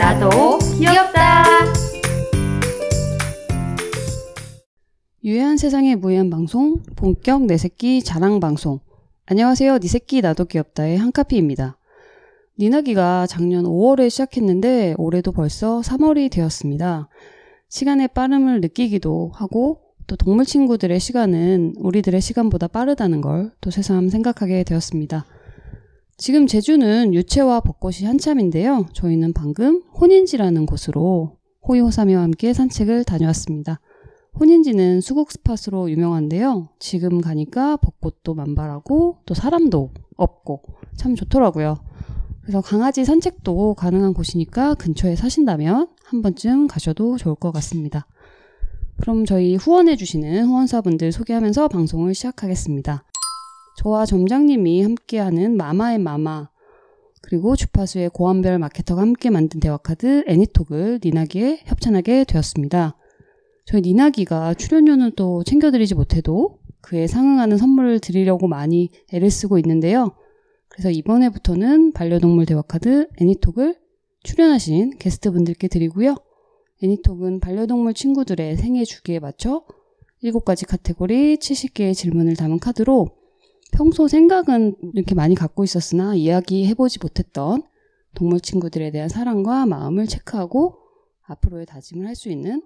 나도 귀엽다. 유해한 세상의 무해한 방송 본격 내 새끼 자랑 방송. 안녕하세요. 니 새끼 나도 귀엽다의 한카피입니다. 니나기가 작년 5월에 시작했는데 올해도 벌써 3월이 되었습니다. 시간의 빠름을 느끼기도 하고 또 동물 친구들의 시간은 우리들의 시간보다 빠르다는 걸 또 새삼 생각하게 되었습니다. 지금 제주는 유채와 벚꽃이 한참인데요. 저희는 방금 혼인지라는 곳으로 호이호사미와 함께 산책을 다녀왔습니다. 혼인지는 수국 스팟으로 유명한데요. 지금 가니까 벚꽃도 만발하고 또 사람도 없고 참 좋더라고요. 그래서 강아지 산책도 가능한 곳이니까 근처에 사신다면 한 번쯤 가셔도 좋을 것 같습니다. 그럼 저희 후원해주시는 후원사분들 소개하면서 방송을 시작하겠습니다. 저와 점장님이 함께하는 마마의 마마 그리고 주파수의 고환별 마케터가 함께 만든 대화카드 애니톡을 니나기에 협찬하게 되었습니다. 저희 니나기가 출연료는 또 챙겨드리지 못해도 그에 상응하는 선물을 드리려고 많이 애를 쓰고 있는데요. 그래서 이번 에부터는 반려동물 대화카드 애니톡을 출연하신 게스트분들께 드리고요. 애니톡은 반려동물 친구들의 생애 주기에 맞춰 7가지 카테고리 70개의 질문을 담은 카드로 평소 생각은 이렇게 많이 갖고 있었으나 이야기해보지 못했던 동물 친구들에 대한 사랑과 마음을 체크하고 앞으로의 다짐을 할 수 있는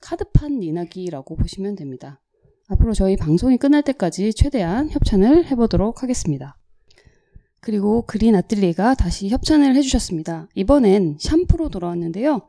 카드판 이나기라고 보시면 됩니다. 앞으로 저희 방송이 끝날 때까지 최대한 협찬을 해보도록 하겠습니다. 그리고 그린 아뜰리가 다시 협찬을 해주셨습니다. 이번엔 샴푸로 돌아왔는데요.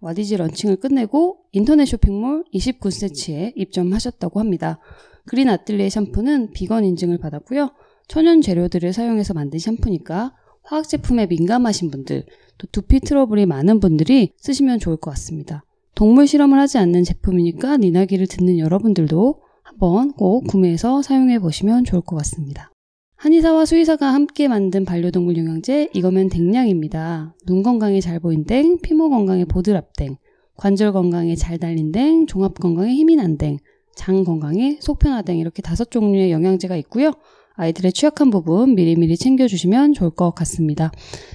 와디지 런칭을 끝내고 인터넷 쇼핑몰 29cm에 입점하셨다고 합니다. 그린 아틀리에 샴푸는 비건 인증을 받았고요. 천연 재료들을 사용해서 만든 샴푸니까 화학 제품에 민감하신 분들, 또 두피 트러블이 많은 분들이 쓰시면 좋을 것 같습니다. 동물 실험을 하지 않는 제품이니까 니나기를 듣는 여러분들도 한번 꼭 구매해서 사용해 보시면 좋을 것 같습니다. 한의사와 수의사가 함께 만든 반려동물 영양제 이거면 댕냥입니다. 눈 건강에 잘 보인 댕, 피모 건강에 보드랍 댕, 관절 건강에 잘 달린 댕, 종합 건강에 힘이 난 댕, 장 건강에, 속편화된 이렇게 다섯 종류의 영양제가 있고요. 아이들의 취약한 부분 미리미리 챙겨주시면 좋을 것 같습니다.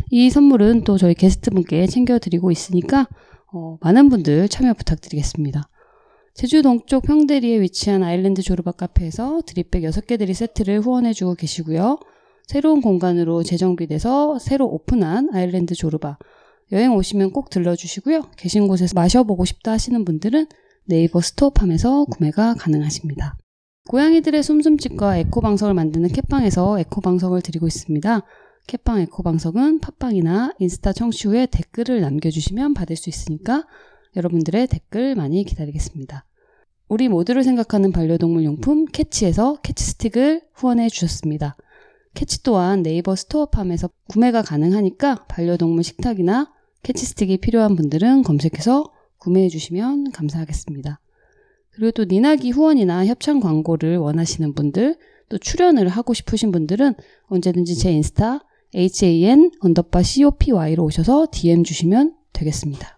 이 선물은 또 저희 게스트분께 챙겨드리고 있으니까 어, 많은 분들 참여 부탁드리겠습니다. 제주 동쪽 평대리에 위치한 아일랜드 조르바 카페에서 드립백 6개 드립 세트를 후원해주고 계시고요. 새로운 공간으로 재정비돼서 새로 오픈한 아일랜드 조르바 여행 오시면 꼭 들러주시고요. 계신 곳에서 마셔보고 싶다 하시는 분들은 네이버 스토어팜에서 구매가 가능하십니다. 고양이들의 숨숨집과 에코방석을 만드는 캣방에서 에코방석을 드리고 있습니다. 캣방 에코방석은 팟빵이나 인스타 청취 후에 댓글을 남겨주시면 받을 수 있으니까 여러분들의 댓글 많이 기다리겠습니다. 우리 모두를 생각하는 반려동물 용품 캐치에서 캐치스틱을 후원해 주셨습니다. 캐치 또한 네이버 스토어팜에서 구매가 가능하니까 반려동물 식탁이나 캐치스틱이 필요한 분들은 검색해서 구매해 주시면 감사하겠습니다. 그리고 또 니나기 후원이나 협찬 광고를 원하시는 분들, 또 출연을 하고 싶으신 분들은 언제든지 제 인스타 han copy로 오셔서 DM 주시면 되겠습니다.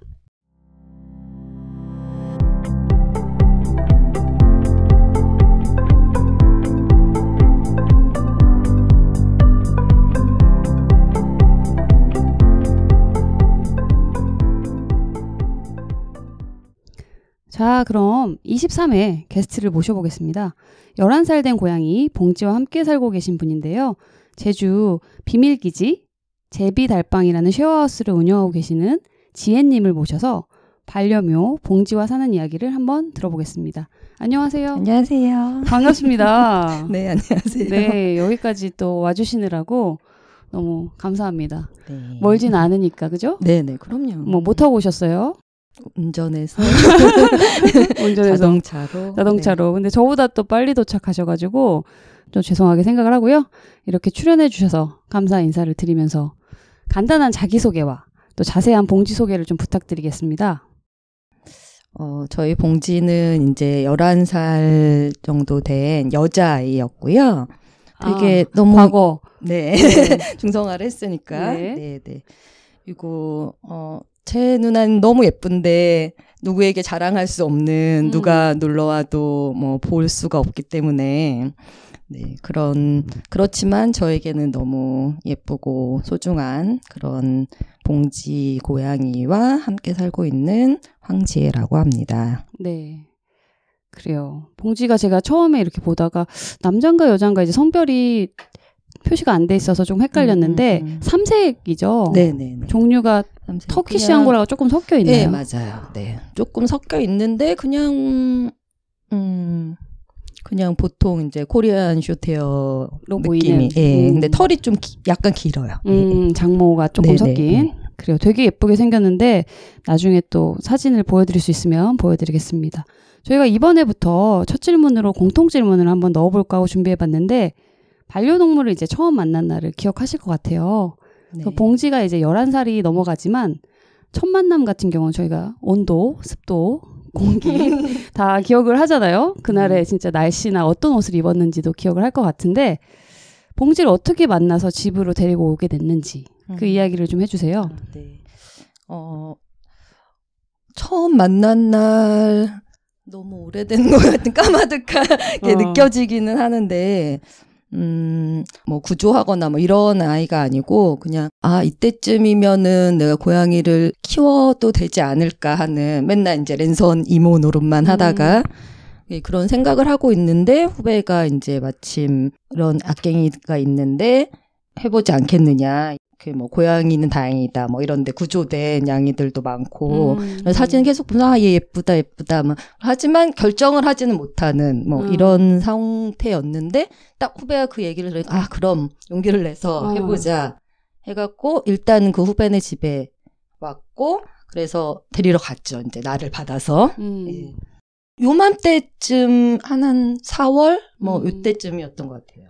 자, 그럼 23회 게스트를 모셔보겠습니다. 11살 된 고양이 봉지와 함께 살고 계신 분인데요. 제주 비밀기지 제비달빵이라는 쉐어하우스를 운영하고 계시는 지혜님을 모셔서 반려묘 봉지와 사는 이야기를 한번 들어보겠습니다. 안녕하세요. 안녕하세요. 반갑습니다. 네, 안녕하세요. 네, 여기까지 또 와주시느라고 너무 감사합니다. 네. 멀진 않으니까, 그죠? 네네, 네, 그럼요. 뭐, 못하고 오셨어요? 운전해서 운전해서 자동차로 자동차로 네. 근데 저보다 또 빨리 도착하셔가지고 좀 죄송하게 생각을 하고요 이렇게 출연해 주셔서 감사 인사를 드리면서 간단한 자기소개와 또 자세한 봉지 소개를 좀 부탁드리겠습니다. 어, 저희 봉지는 이제 11살 정도 된 여자아이였고요. 아, 되게 아, 너무 과거 네. 네. 중성화를 했으니까. 네, 네. 네. 그리고 어제 눈엔 너무 예쁜데 누구에게 자랑할 수 없는 음. 누가 놀러 와도 뭐 볼 수가 없기 때문에 네, 그런 그렇지만 저에게는 너무 예쁘고 소중한 그런 봉지 고양이와 함께 살고 있는 황지혜라고 합니다. 네. 그래요. 봉지가 제가 처음에 이렇게 보다가 남장과 여장과 이제 성별이 표시가 안 돼 있어서 좀 헷갈렸는데 음, 음. 음. 삼색이죠. 네네. 네, 네. 종류가 터키시한 거랑 조금 섞여 네, 있네요. 네 맞아요. 네 조금 섞여 있는데 그냥 음 그냥 보통 이제 코리안 쇼테어 느낌이. 예. 음. 근데 털이 좀 기, 약간 길어요. 음 장모가 조금 네네. 섞인. 그래요. 되게 예쁘게 생겼는데 나중에 또 사진을 보여드릴 수 있으면 보여드리겠습니다. 저희가 이번에부터 첫 질문으로 공통 질문을 한번 넣어볼까 하고 준비해봤는데 반려동물을 이제 처음 만난 날을 기억하실 것 같아요. 네. 봉지가 이제 1 1 살이 넘어가지만 첫 만남 같은 경우는 저희가 온도, 습도, 공기 다 기억을 하잖아요. 그날에 네. 진짜 날씨나 어떤 옷을 입었는지도 기억을 할 것 같은데 봉지를 어떻게 만나서 집으로 데리고 오게 됐는지 그 음. 이야기를 좀 해주세요. 네. 어, 처음 만난 날 너무 오래된 것 같은 까마득하게 어. 느껴지기는 하는데 음, 뭐 구조하거나 뭐 이런 아이가 아니고 그냥 아, 이때쯤이면은 내가 고양이를 키워도 되지 않을까 하는 맨날 이제 랜선 이모 노릇만 음. 하다가 음. 그런 생각을 하고 있는데 후배가 이제 마침 그런 악갱이가 있는데 해보지 않겠느냐. 이렇게 그 뭐 고양이는 다행이다 뭐 이런데 구조된 양이들도 많고 음. 사진 계속 보면 아얘 예쁘다 예쁘다 뭐 하지만 결정을 하지는 못하는 뭐 음. 이런 상태였는데 딱 후배가 그 얘기를 들으니까 아 그럼 용기를 내서 어. 해보자 해갖고 일단 그 후배네 집에 왔고 그래서 데리러 갔죠 이제 나를 받아서 음. 예. 요맘때쯤 한 한 4월 뭐 음. 요때쯤이었던 것 같아요.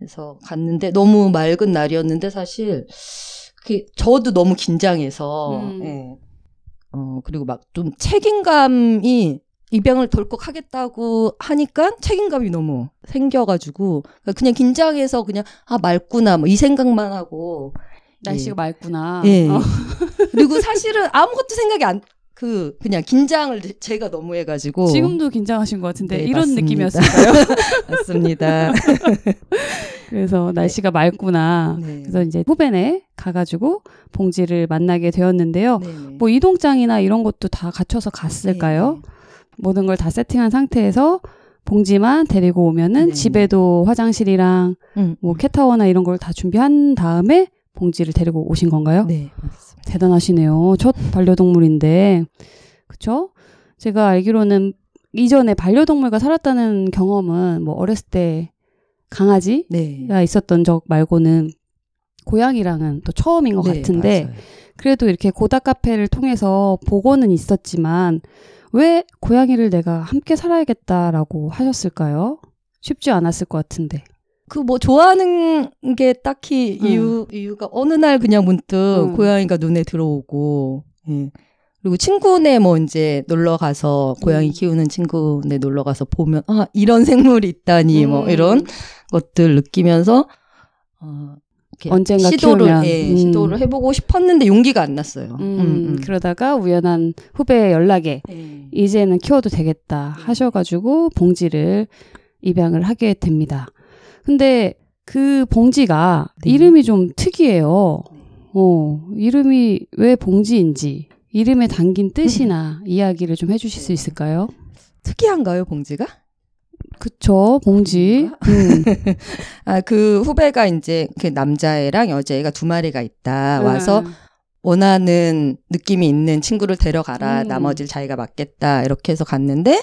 그래서 갔는데 너무 맑은 날이었는데 사실 그 저도 너무 긴장해서 음. 예. 어 그리고 막 좀 책임감이 입양을 덜컥 하겠다고 하니까 책임감이 너무 생겨가지고 그러니까 그냥 긴장해서 그냥 아 맑구나 뭐 이 생각만 하고 날씨가 예. 맑구나. 예. 어. 그리고 사실은 아무것도 생각이 안그 그냥 긴장을 제가 너무 해가지고 지금도 긴장하신 것 같은데 네, 이런 맞습니다. 느낌이었을까요? 맞습니다. 그래서 날씨가 맑구나. 네. 그래서 이제 후벤에 가가지고 봉지를 만나게 되었는데요. 네뭐 네. 이동장이나 이런 것도 다 갖춰서 갔을까요? 네, 네. 모든 걸 다 세팅한 상태에서 봉지만 데리고 오면은 네 집에도 화장실이랑 음. 뭐 음. 캣타워나 이런 걸 다 준비한 다음에 봉지를 데리고 오신 건가요? 네, 맞습니다. 대단하시네요. 첫 반려동물인데. 그쵸? 제가 알기로는 이전에 반려동물과 살았다는 경험은 뭐 어렸을 때 강아지가 네. 있었던 적 말고는 고양이랑은 또 처음인 것 네, 같은데 맞아요. 그래도 이렇게 고다 카페를 통해서 보고는 있었지만 왜 고양이를 내가 함께 살아야겠다라고 하셨을까요? 쉽지 않았을 것 같은데. 그뭐 좋아하는 게 딱히 음. 이유 음. 이유가 어느 날 그냥 문득 음. 고양이가 눈에 들어오고 예. 그리고 친구네 뭐 이제 놀러 가서 고양이 음. 키우는 친구네 놀러 가서 보면 아 이런 생물이 있다니 뭐 음. 이런 것들 느끼면서 어 언젠가 시도를 키우면. 예, 음. 시도를 해보고 싶었는데 용기가 안 났어요. 음, 음, 그러다가 우연한 후배 연락에 예. 이제는 키워도 되겠다 예. 하셔가지고 봉지를 입양을 하게 됩니다. 근데 그 봉지가 네. 이름이 좀 특이해요. 네. 어, 이름이 왜 봉지인지, 이름에 담긴 뜻이나 이야기를 좀 해주실 수 네. 있을까요? 특이한가요, 봉지가? 그쵸, 봉지. 음. 아, 그 후배가 이제 그 남자애랑 여자애가 두 마리가 있다. 와서 음. 원하는 느낌이 있는 친구를 데려가라. 음. 나머지를 자기가 맡겠다. 이렇게 해서 갔는데,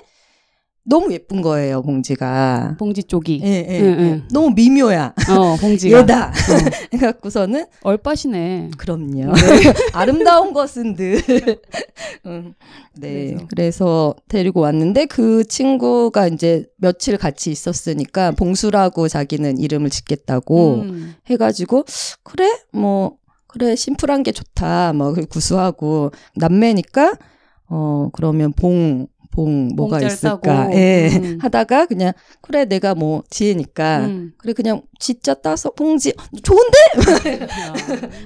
너무 예쁜 거예요, 봉지가. 봉지 쪽이. 예, 예. 예, 예. 너무 미묘야. 어, 봉지가. 얘다. 어. 해갖고서는. 얼빠시네. 그럼요. 네. 아름다운 것은 늘. 음, 네. 그래서. 그래서. 데리고 왔는데 그 친구가 이제 며칠 같이 있었으니까 봉수라고 자기는 이름을 짓겠다고 음. 해가지고, 그래? 뭐, 그래, 심플한 게 좋다. 뭐, 구수하고. 남매니까, 어, 그러면 봉, 봉 뭐가 있을까? 예. 음. 하다가 그냥 그래 내가 뭐 지혜니까 음. 그래 그냥 지짜 따서 봉지 좋은데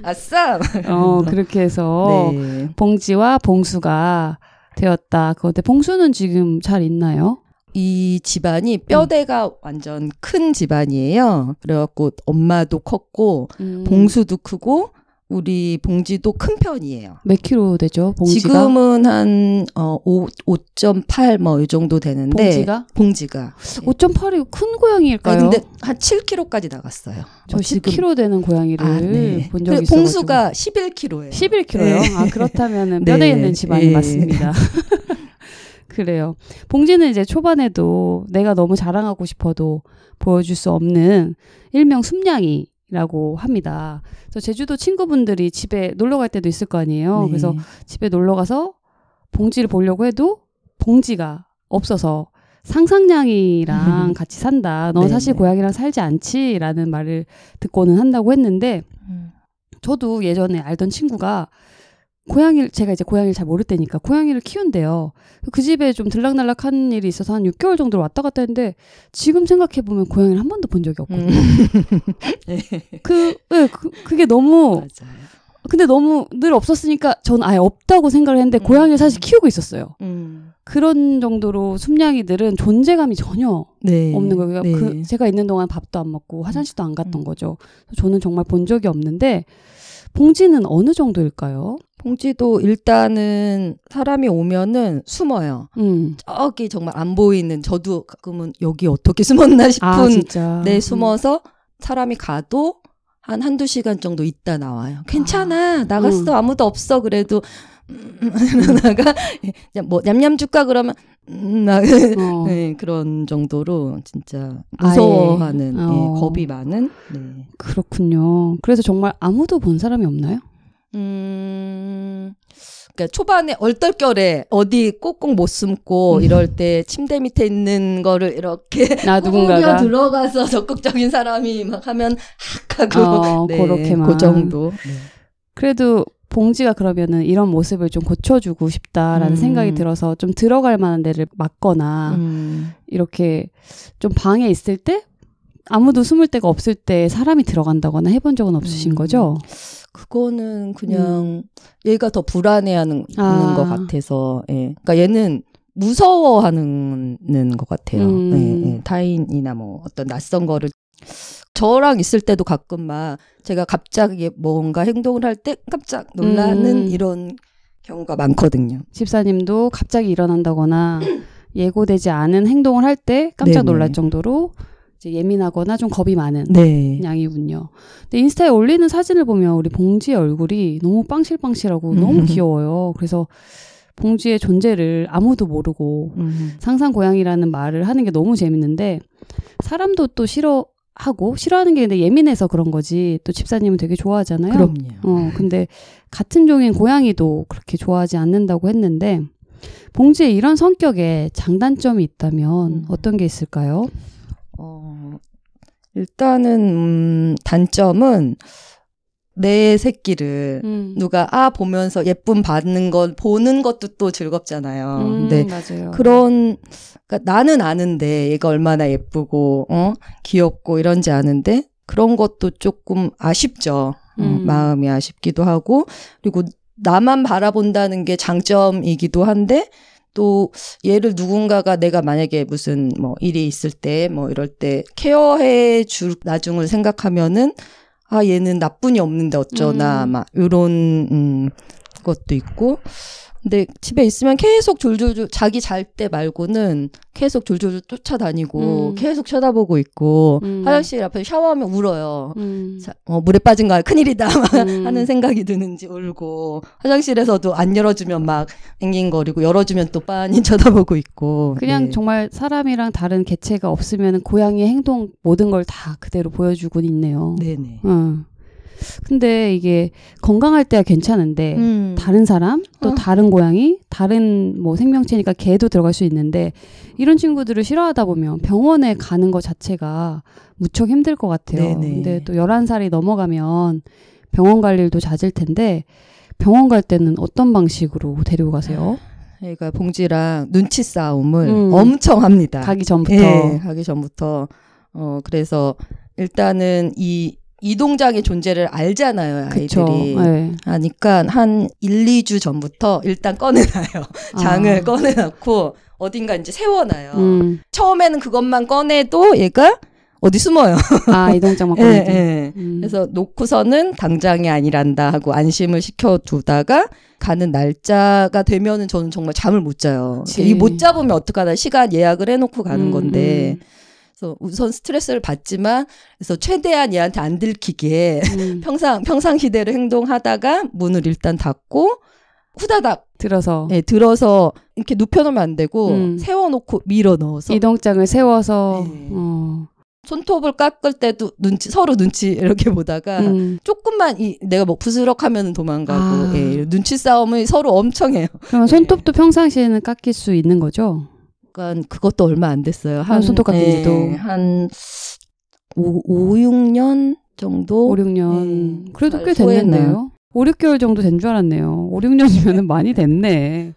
아싸. 어 그렇게 해서 네. 봉지와 봉수가 되었다. 그런데 봉수는 지금 잘 있나요? 이 집안이 뼈대가 음. 완전 큰 집안이에요. 그래갖고 엄마도 컸고 음. 봉수도 크고 우리 봉지도 큰 편이에요. 몇 킬로 되죠? 봉지가? 지금은 한 어, 5.8 뭐 이 정도 되는데 봉지가? 봉지가. 5.8이 예. 큰 고양이일까요? 아, 근데 한 7킬로까지 나갔어요. 저 어, 10킬로 되는 고양이를 아, 네. 본 적이 있어요. 봉수가 11킬로예요. 11킬로요? 네. 아 그렇다면은 네. 뼈대 네. 있는 집안이 예. 맞습니다. 그래요. 봉지는 이제 초반에도 내가 너무 자랑하고 싶어도 보여줄 수 없는 일명 숨냥이 라고 합니다. 그래서 제주도 친구분들이 집에 놀러 갈 때도 있을 거 아니에요. 네. 그래서 집에 놀러 가서 봉지를 보려고 해도 봉지가 없어서 상상량이랑 같이 산다. 너 네, 사실 네. 고양이랑 살지 않지? 라는 말을 듣고는 한다고 했는데, 음. 저도 예전에 알던 친구가 고양이를 제가 이제 고양이를 잘 모를 때니까 고양이를 키운대요. 그 집에 좀 들락날락한 일이 있어서 한 6개월 정도 왔다 갔다 했는데 지금 생각해 보면 고양이를 한 번도 본 적이 없거든요. 네. 그, 네, 그 그게 너무 맞아요. 근데 너무 늘 없었으니까 저는 아예 없다고 생각을 했는데 음. 고양이를 사실 키우고 있었어요. 음. 그런 정도로 숨냥이들은 존재감이 전혀 네. 없는 거예요. 네. 그 제가 있는 동안 밥도 안 먹고 화장실도 안 갔던 음. 거죠. 저는 정말 본 적이 없는데 봉지는 어느 정도일까요? 홍지도 일단은 사람이 오면은 숨어요. 음. 저기 정말 안 보이는 저도 가끔은 여기 어떻게 숨었나 아, 싶은 아, 내 네, 숨어서 음. 사람이 가도 한 한두 시간 정도 있다 나와요. 괜찮아. 아, 나갔어. 음. 아무도 없어. 그래도 누나가 뭐 냠냠 줄까 그러면 음, 나, 어. 네, 그런 정도로 진짜 무서워하는 아, 예. 어. 예, 겁이 많은 네. 그렇군요. 그래서 정말 아무도 본 사람이 없나요? 음, 그니까 초반에 얼떨결에 어디 꼭꼭 못 숨고 음. 이럴 때 침대 밑에 있는 거를 이렇게 나 누군가가 들어가서 적극적인 사람이 막 하면 학 하고 어, 네, 그렇게만 그 정도. 네. 그래도 봉지가 그러면은 이런 모습을 좀 고쳐주고 싶다라는 음. 생각이 들어서 좀 들어갈 만한 데를 막거나 음. 이렇게 좀 방에 있을 때 아무도 숨을 데가 없을 때 사람이 들어간다거나 해본 적은 없으신 음. 거죠? 그거는 그냥 음. 얘가 더 불안해하는 아. 것 같아서, 예. 그러니까 얘는 무서워하는 것 같아요. 음. 예, 예. 타인이나 뭐 어떤 낯선 거를 저랑 있을 때도 가끔 막 제가 갑자기 뭔가 행동을 할 때 깜짝 놀라는 음. 이런 경우가 많거든요. 집사님도 갑자기 일어난다거나 예고되지 않은 행동을 할 때 깜짝 네네. 놀랄 정도로 이제 예민하거나 좀 겁이 많은 네. 양이군요. 근데 인스타에 올리는 사진을 보면 우리 봉지의 얼굴이 너무 빵실빵실하고 음. 너무 귀여워요. 그래서 봉지의 존재를 아무도 모르고 음. 상상 고양이라는 말을 하는 게 너무 재밌는데 사람도 또 싫어 하고 싫어하는 게 근데 예민해서 그런 거지 또 집사님은 되게 좋아하잖아요. 그럼요. 어 근데 같은 종인 고양이도 그렇게 좋아하지 않는다고 했는데 봉지의 이런 성격에 장단점이 있다면 음. 어떤 게 있을까요? 어, 일단은 음, 단점은 내 새끼를 음. 누가 아 보면서 예쁨 받는 것 보는 것도 또 즐겁잖아요. 음, 근데 맞아요. 그런 그러니까 나는 아는데 얘가 얼마나 예쁘고 어 귀엽고 이런지 아는데 그런 것도 조금 아쉽죠. 음. 음. 마음이 아쉽기도 하고 그리고 나만 바라본다는 게 장점이기도 한데 또 얘를 누군가가 내가 만약에 무슨 뭐 일이 있을 때 뭐 이럴 때 케어해 줄 나중을 생각하면은 아 얘는 나뿐이 없는데 어쩌나 음. 막 요런 음 것도 있고 근데 집에 있으면 계속 줄줄줄 자기 잘 때 말고는 계속 줄줄줄 쫓아다니고 음. 계속 쳐다보고 있고 음. 화장실 앞에 서 샤워하면 울어요. 음. 자, 어, 물에 빠진 거야 큰일이다 음. 하는 생각이 드는지 울고 화장실에서도 안 열어주면 막앵긴거리고 열어주면 또 빤히 쳐다보고 있고 그냥 네. 정말 사람이랑 다른 개체가 없으면 고양이의 행동 모든 걸 다 그대로 보여주고 있네요. 네네. 어. 근데 이게 건강할 때야 괜찮은데 음. 다른 사람 또 어. 다른 고양이 다른 뭐 생명체니까 개도 들어갈 수 있는데 이런 친구들을 싫어하다 보면 병원에 가는 것 자체가 무척 힘들 것 같아요. 네네. 근데 또1 1 살이 넘어가면 병원 갈 일도 잦을 텐데 병원 갈 때는 어떤 방식으로 데리고 가세요? 그러니까 봉지랑 눈치 싸움을 음. 엄청 합니다. 가기 전부터. 예, 가기 전부터. 어, 그래서 일단은 이이 동작의 존재를 알잖아요, 아이들이. 네. 예. 그니까한 1, 2주 전부터 일단 꺼내놔요. 아. 장을 아. 꺼내놓고 어딘가 이제 세워놔요. 음. 처음에는 그것만 꺼내도 얘가 어디 숨어요. 아, 이 동작만 꺼내 예, 예. 음. 그래서 놓고서는 당장이 아니란다 하고 안심을 시켜두다가 가는 날짜가 되면은 저는 정말 잠을 못 자요. 이 못 잡으면 어떡하나 시간 예약을 해놓고 가는 음. 건데. 음. 그래서 우선 스트레스를 받지만 그래서 최대한 얘한테 안 들키게 음. 평상 평상 시대로 행동하다가 문을 일단 닫고 후다닥 들어서 네, 들어서 이렇게 눕혀놓으면 안 되고 음. 세워놓고 밀어 넣어서 이동장을 세워서 네. 어. 손톱을 깎을 때도 눈치 서로 눈치 이렇게 보다가 음. 조금만 이 내가 뭐 부스럭하면 도망가고 아. 예, 눈치 싸움을 서로 엄청 해요. 그럼 네. 손톱도 예. 평상시에는 깎일 수 있는 거죠? 손톱깎은 그것도 얼마 안 됐어요. 한 아, 손톱깎인지도 네, 한 5, 5, 6년 정도? 5, 6년. 네, 그래도 꽤 됐네요. 5, 6개월 정도 된 줄 알았네요. 5, 6년이면 많이 됐네.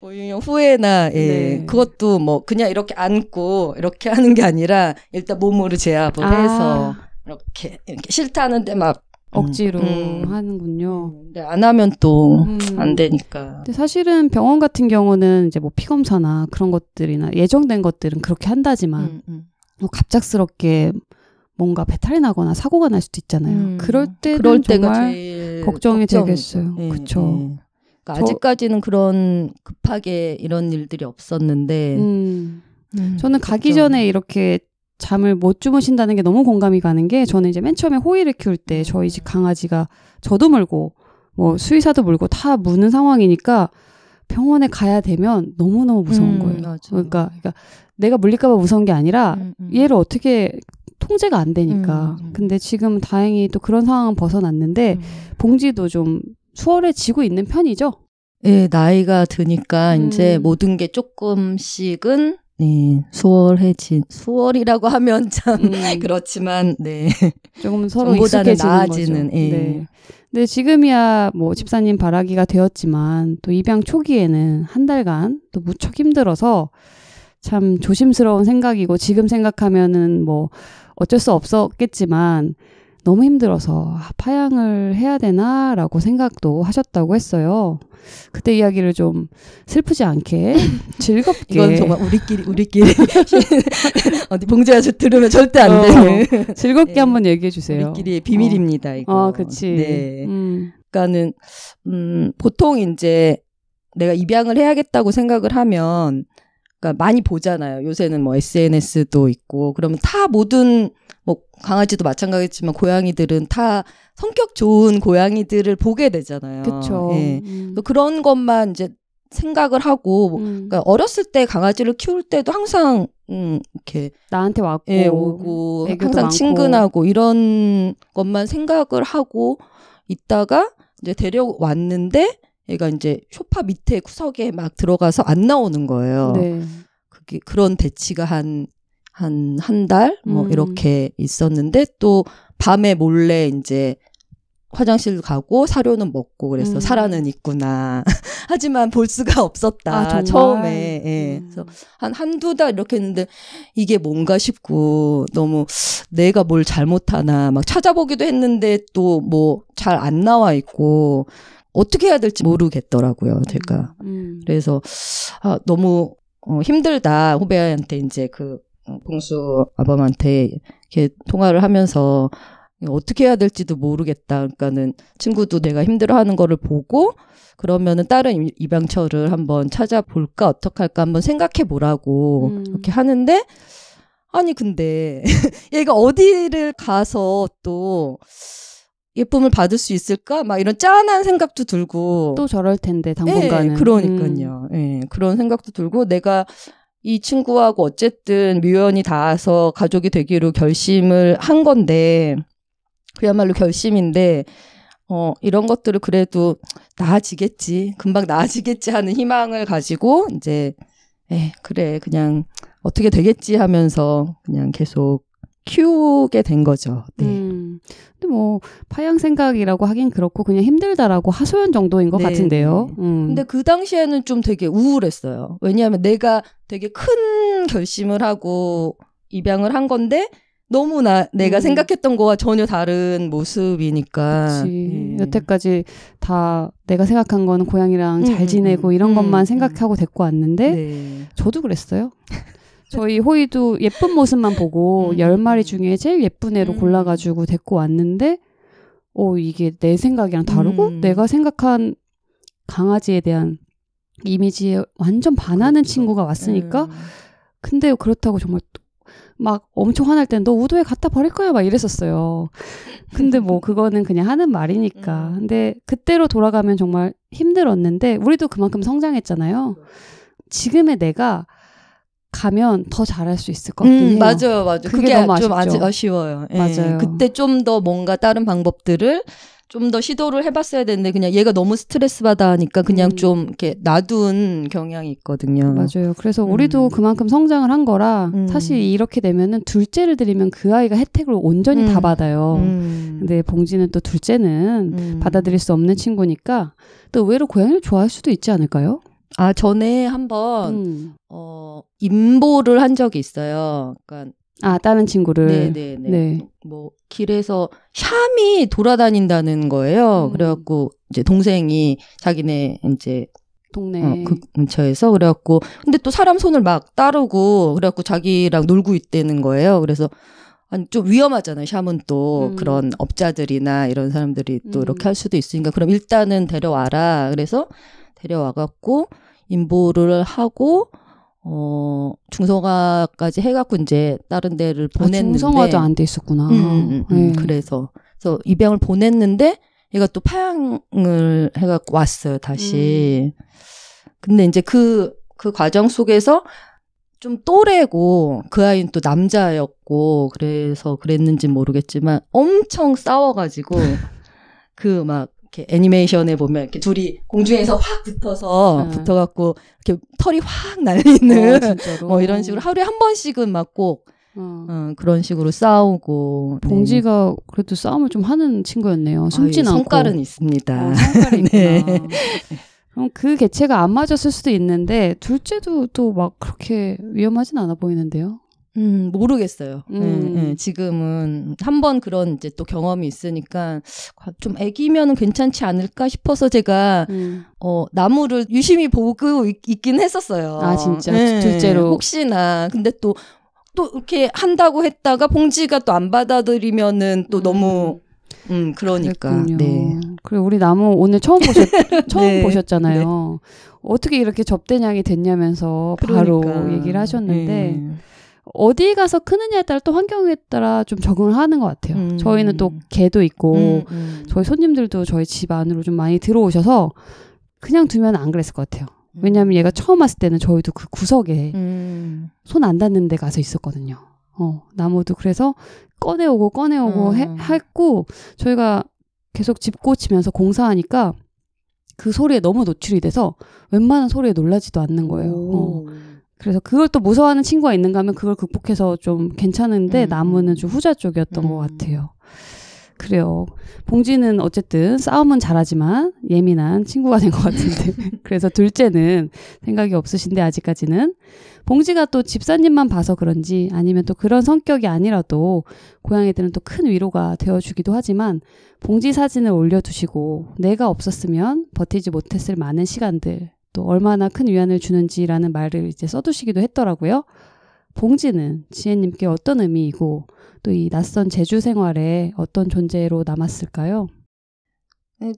5, 6년 후에나, 예. 네. 그것도 뭐, 그냥 이렇게 안고, 이렇게 하는 게 아니라, 일단 몸으로 제압을 아. 해서, 이렇게, 이렇게 싫다는데 막 억지로 음. 음. 하는군요. 음, 근데 안 하면 또안 음. 되니까. 근데 사실은 병원 같은 경우는 이제 뭐 피검사나 그런 것들이나 예정된 것들은 그렇게 한다지만 뭐 갑작스럽게 뭔가 배탈이 나거나 사고가 날 수도 있잖아요. 그럴 때는 그럴 정말 걱정이 걱정. 되겠어요. 네, 그렇죠. 네. 그러니까 아직까지는 그런 급하게 이런 일들이 없었는데 음, 음, 저는 가기 그렇죠. 전에 이렇게 잠을 못 주무신다는 게 너무 공감이 가는 게 저는 이제 맨 처음에 호의를 키울 때 음. 저희 집 강아지가 저도 물고 뭐 수의사도 물고 다 무는 상황이니까 병원에 가야 되면 너무너무 무서운 음, 거예요. 맞아. 그러니까, 그러니까 내가 물릴까봐 무서운 게 아니라 음, 음. 얘를 어떻게 통제가 안 되니까. 음, 근데 지금 다행히 또 그런 상황은 벗어났는데 음. 봉지도 좀 수월해지고 있는 편이죠. 예, 나이가 드니까 이제 모든 게 조금씩은 네, 수월해진 수월이라고 하면 참 음. 그렇지만 네 조금 서로 보다는 나아지는. 예. 네. 근데 지금이야 뭐 집사님 바라기가 되었지만 또 입양 초기에는 한 달간 또 무척 힘들어서 참 조심스러운 생각이고 지금 생각하면은 뭐 어쩔 수 없었겠지만 너무 힘들어서 아, 파양을 해야 되나라고 생각도 하셨다고 했어요. 그때 이야기를 좀 슬프지 않게 즐겁게 이건 정말 우리끼리 우리끼리 어디 봉제아저 들으면 절대 안 어, 되는 어, 즐겁게 네. 한번 얘기해 주세요. 우리끼리 비밀입니다. 어. 이거. 아, 그치 네. 음. 그러니까는 음 보통 이제 내가 입양을 해야겠다고 생각을 하면 그러니까 많이 보잖아요. 요새는 뭐 SNS도 있고 그러면 타 모든 뭐 강아지도 마찬가지지만 겠 고양이들은 타 성격 좋은 고양이들을 보게 되잖아요. 그렇 예. 음. 그런 것만 이제 생각을 하고 음. 그러니까 어렸을 때 강아지를 키울 때도 항상 음 이렇게 나한테 왔고 예, 오고 항상 많고. 친근하고 이런 것만 생각을 하고 있다가 이제 데려왔는데 얘가 이제 쇼파 밑에 구석에 막 들어가서 안 나오는 거예요. 네. 그게 그런 대치가 한 한 한 달뭐 음. 이렇게 있었는데 또 밤에 몰래 이제 화장실 가고 사료는 먹고 그래서 음. 살아는 있구나. 하지만 볼 수가 없었다. 아, 처음에. 예. 음. 그래서 한 한 두 달 이렇게 했는데 이게 뭔가 싶고 너무 내가 뭘 잘못하나 막 찾아보기도 했는데 또 뭐 잘 안 나와 있고 어떻게 해야 될지 모르겠더라고요, 제가. 음. 음. 그래서, 아, 너무 어, 힘들다. 후배한테 이제 그 어, 봉수 아범한테 이렇게 통화를 하면서 어떻게 해야 될지도 모르겠다. 그러니까는 친구도 내가 힘들어하는 거를 보고 그러면은 다른 입양처를 한번 찾아볼까 어떡할까 한번 생각해 보라고 음. 이렇게 하는데 아니 근데 얘가 어디를 가서 또 예쁨을 받을 수 있을까? 막 이런 짠한 생각도 들고 또 저럴 텐데 당분간은 예, 그러니까요. 음. 예, 그런 생각도 들고 내가 이 친구하고 어쨌든 묘연이 닿아서 가족이 되기로 결심을 한 건데 그야말로 결심인데 어 이런 것들을 그래도 나아지겠지 금방 나아지겠지 하는 희망을 가지고 이제 에 예, 그래 그냥 어떻게 되겠지 하면서 그냥 계속 키우게 된 거죠. 네. 음. 근데 뭐 파양 생각이라고 하긴 그렇고 그냥 힘들다라고 하소연 정도인 것 네. 같은데요. 네. 음. 근데 그 당시에는 좀 되게 우울했어요. 왜냐하면 내가 되게 큰 결심을 하고 입양을 한 건데 너무나 내가 음. 생각했던 거와 전혀 다른 모습이니까. 음. 여태까지 다 내가 생각한 거는 고양이랑 잘 음, 음, 지내고 음. 이런 것만 생각하고 데리고 왔는데 네. 저도 그랬어요. 저희 호이도 예쁜 모습만 보고 음. 열 음. 마리 중에 제일 예쁜 애로 음. 골라가지고 데리고 왔는데, 어 이게 내 생각이랑 다르고 음. 내가 생각한 강아지에 대한 이미지에 완전 반하는 그렇죠. 친구가 왔으니까, 음. 근데 그렇다고 정말 막 엄청 화날 땐 너 우도에 갖다 버릴 거야 막 이랬었어요. 근데 뭐 그거는 그냥 하는 말이니까. 근데 그때로 돌아가면 정말 힘들었는데 우리도 그만큼 성장했잖아요. 그렇죠. 지금의 내가 가면 더 잘할 수 있을 것 같긴 음, 해요. 맞아요, 맞아요. 그게, 그게 좀아쉽 아쉬워요. 예. 맞아요. 그때 좀 더 뭔가 다른 방법들을 좀 더 시도를 해봤어야 되는데 그냥 얘가 너무 스트레스 받아 하니까 그냥 음. 좀 이렇게 놔둔 경향이 있거든요. 맞아요. 그래서 음. 우리도 음. 그만큼 성장을 한 거라 음. 사실 이렇게 되면은 둘째를 드리면 그 아이가 혜택을 온전히 다 음. 받아요. 근데 봉지는 또 둘째는 받아들일 수 없는 친구니까 또 의외로 고양이를 좋아할 수도 있지 않을까요? 아 전에 한번 음. 어 임보를 한 적이 있어요. 그러니까 아 다른 친구를 네네네 네. 뭐 길에서 샴이 돌아다닌다는 거예요. 음. 그래갖고 이제 동생이 자기네 이제 동네 어, 그 근처에서 그래갖고 근데 또 사람 손을 막 따르고 그래갖고 자기랑 놀고 있다는 거예요. 그래서 아니 좀 위험하잖아요. 샴은 또 음. 그런 업자들이나 이런 사람들이 또 음. 이렇게 할 수도 있으니까 그럼 일단은 데려와라. 그래서 데려와갖고 인보를 하고 어 중성화까지 해갖고 이제 다른 데를 아, 보냈는데 아, 중성화도 안돼 있었구나. 음, 음, 음, 음 네. 그래서 그래서 입양을 보냈는데 얘가 또 파양을 해갖고 왔어요 다시. 음. 근데 이제 그그 그 과정 속에서 좀 또래고 그 아이는 또 남자였고 그래서 그랬는지 모르겠지만 엄청 싸워가지고 그막 이렇게 애니메이션에 보면 이렇게 둘이 공중에서 확 붙어서 네. 붙어갖고 이렇게 털이 확 날리는 어, 뭐 이런 식으로 하루에 한 번씩은 막꼭 어. 어, 그런 식으로 싸우고 네. 봉지가 네. 그래도 싸움을 좀 하는 친구였네요. 숨진 아유, 않고 성깔은 있습니다. 어, 성깔이 네. 구나 그럼 그 개체가 안 맞았을 수도 있는데 둘째도 또 막 그렇게 위험하진 않아 보이는데요. 음, 모르겠어요. 음. 네, 네, 지금은 한 번 그런 이제 또 경험이 있으니까 좀 애기면은 괜찮지 않을까 싶어서 제가 음. 어, 나무를 유심히 보고 있, 긴 했었어요. 아, 진짜. 네. 둘째로. 혹시나. 근데 또, 또 이렇게 한다고 했다가 봉지가 또 안 받아들이면은 또 너무 음. 음, 그러니까. 그랬군요. 네. 그리고 우리 나무 오늘 처음 보셨 처음 네. 보셨잖아요. 네. 어떻게 이렇게 접대량이 됐냐면서 그러니까. 바로 얘기를 하셨는데 네. 어디 가서 크느냐에 따라 또 환경에 따라 좀 적응을 하는 것 같아요. 음. 저희는 또 개도 있고 음, 음. 저희 손님들도 저희 집 안으로 좀 많이 들어오셔서 그냥 두면 안 그랬을 것 같아요. 음. 왜냐하면 얘가 처음 왔을 때는 저희도 그 구석에 음. 손안 닿는 데 가서 있었거든요. 어, 나무도 그래서 꺼내오고 꺼내오고 해, 음. 했고 저희가 계속 집고 치면서 공사하니까 그 소리에 너무 노출이 돼서 웬만한 소리에 놀라지도 않는 거예요. 오. 어. 그래서 그걸 또 무서워하는 친구가 있는가 하면 그걸 극복해서 좀 괜찮은데 음. 나무는 좀 후자 쪽이었던 음. 것 같아요. 그래요. 봉지는 어쨌든 싸움은 잘하지만 예민한 친구가 된 것 같은데. 그래서 둘째는 생각이 없으신데 아직까지는. 봉지가 또 집사님만 봐서 그런지 아니면 또 그런 성격이 아니라도 고양이들은 또 큰 위로가 되어주기도 하지만 봉지 사진을 올려두시고 내가 없었으면 버티지 못했을 많은 시간들 또 얼마나 큰 위안을 주는지라는 말을 이제 써두시기도 했더라고요. 봉지는 지혜님께 어떤 의미이고 또 이 낯선 제주 생활에 어떤 존재로 남았을까요? 네,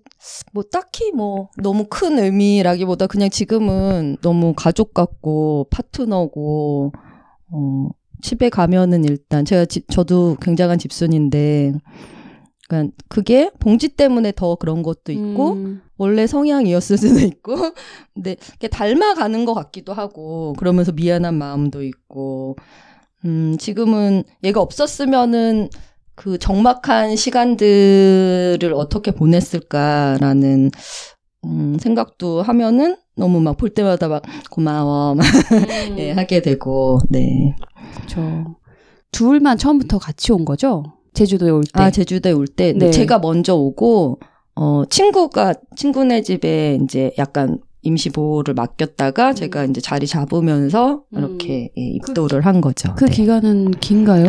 뭐 딱히 뭐 너무 큰 의미라기보다 그냥 지금은 너무 가족 같고 파트너고 어 집에 가면은 일단 제가 집 저도 굉장한 집순인데 그러니까 그게 봉지 때문에 더 그런 것도 있고 음. 원래 성향이었을 수도 있고 근데 이렇게 닮아가는 것 같기도 하고 그러면서 미안한 마음도 있고 음 지금은 얘가 없었으면은 그 적막한 시간들을 어떻게 보냈을까라는 음, 생각도 하면은 너무 막 볼 때마다 막 고마워 막 음. 예, 하게 되고 네. 그렇죠. 둘만 처음부터 같이 온 거죠? 제주도에 올 때. 아, 제주도에 올 때. 네. 제가 먼저 오고, 어, 친구가, 친구네 집에 이제 약간 임시 보호를 맡겼다가 음. 제가 이제 자리 잡으면서 음. 이렇게 예, 그 입도를 그, 한 거죠. 그 네. 기간은 긴가요?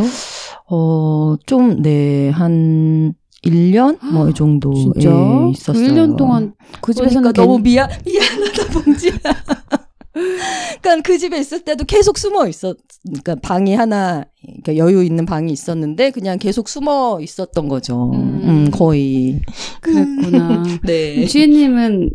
어, 좀, 네, 한, 1년? 뭐, 이 정도. 진짜? 그 있었어요. 1년 동안 그집에서 그러니까 괜... 너무 미안, 미안하다, 봉지야. 그러니까 그 집에 있을 때도 계속 숨어 있었. 그러니까 방이 하나 그러니까 여유 있는 방이 있었는데 그냥 계속 숨어 있었던 거죠. 음, 음 거의. 그, 그랬구나. 네. 지혜님은 네.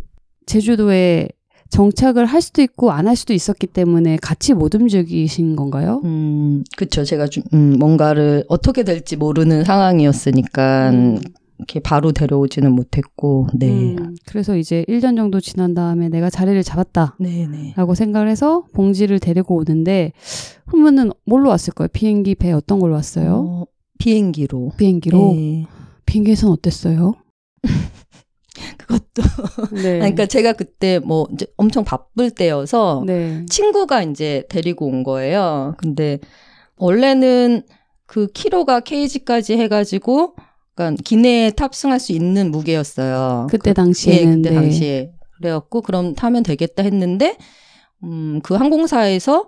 제주도에 정착을 할 수도 있고 안 할 수도 있었기 때문에 같이 못 움직이신 건가요? 음, 그쵸. 제가 좀, 음, 뭔가를 어떻게 될지 모르는 상황이었으니까 음. 이렇게 바로 데려오지는 못했고, 네. 음, 그래서 이제 1년 정도 지난 다음에 내가 자리를 잡았다. 네네. 라고 네, 네. 생각을 해서 봉지를 데리고 오는데, 그러면은 뭘로 왔을 까요 비행기 배 어떤 걸로 왔어요? 어, 비행기로. 비행기로? 네. 비행기에선 어땠어요? 그것도. 네. 그러니까 제가 그때 뭐 이제 엄청 바쁠 때여서 네. 친구가 이제 데리고 온 거예요. 근데 원래는 그 키로가 케이지까지 해가지고 그러니까 기내에 탑승할 수 있는 무게였어요. 그때 당시에 그, 예, 그때 네. 당시에 그래갖고 그럼 타면 되겠다 했는데 음, 그 항공사에서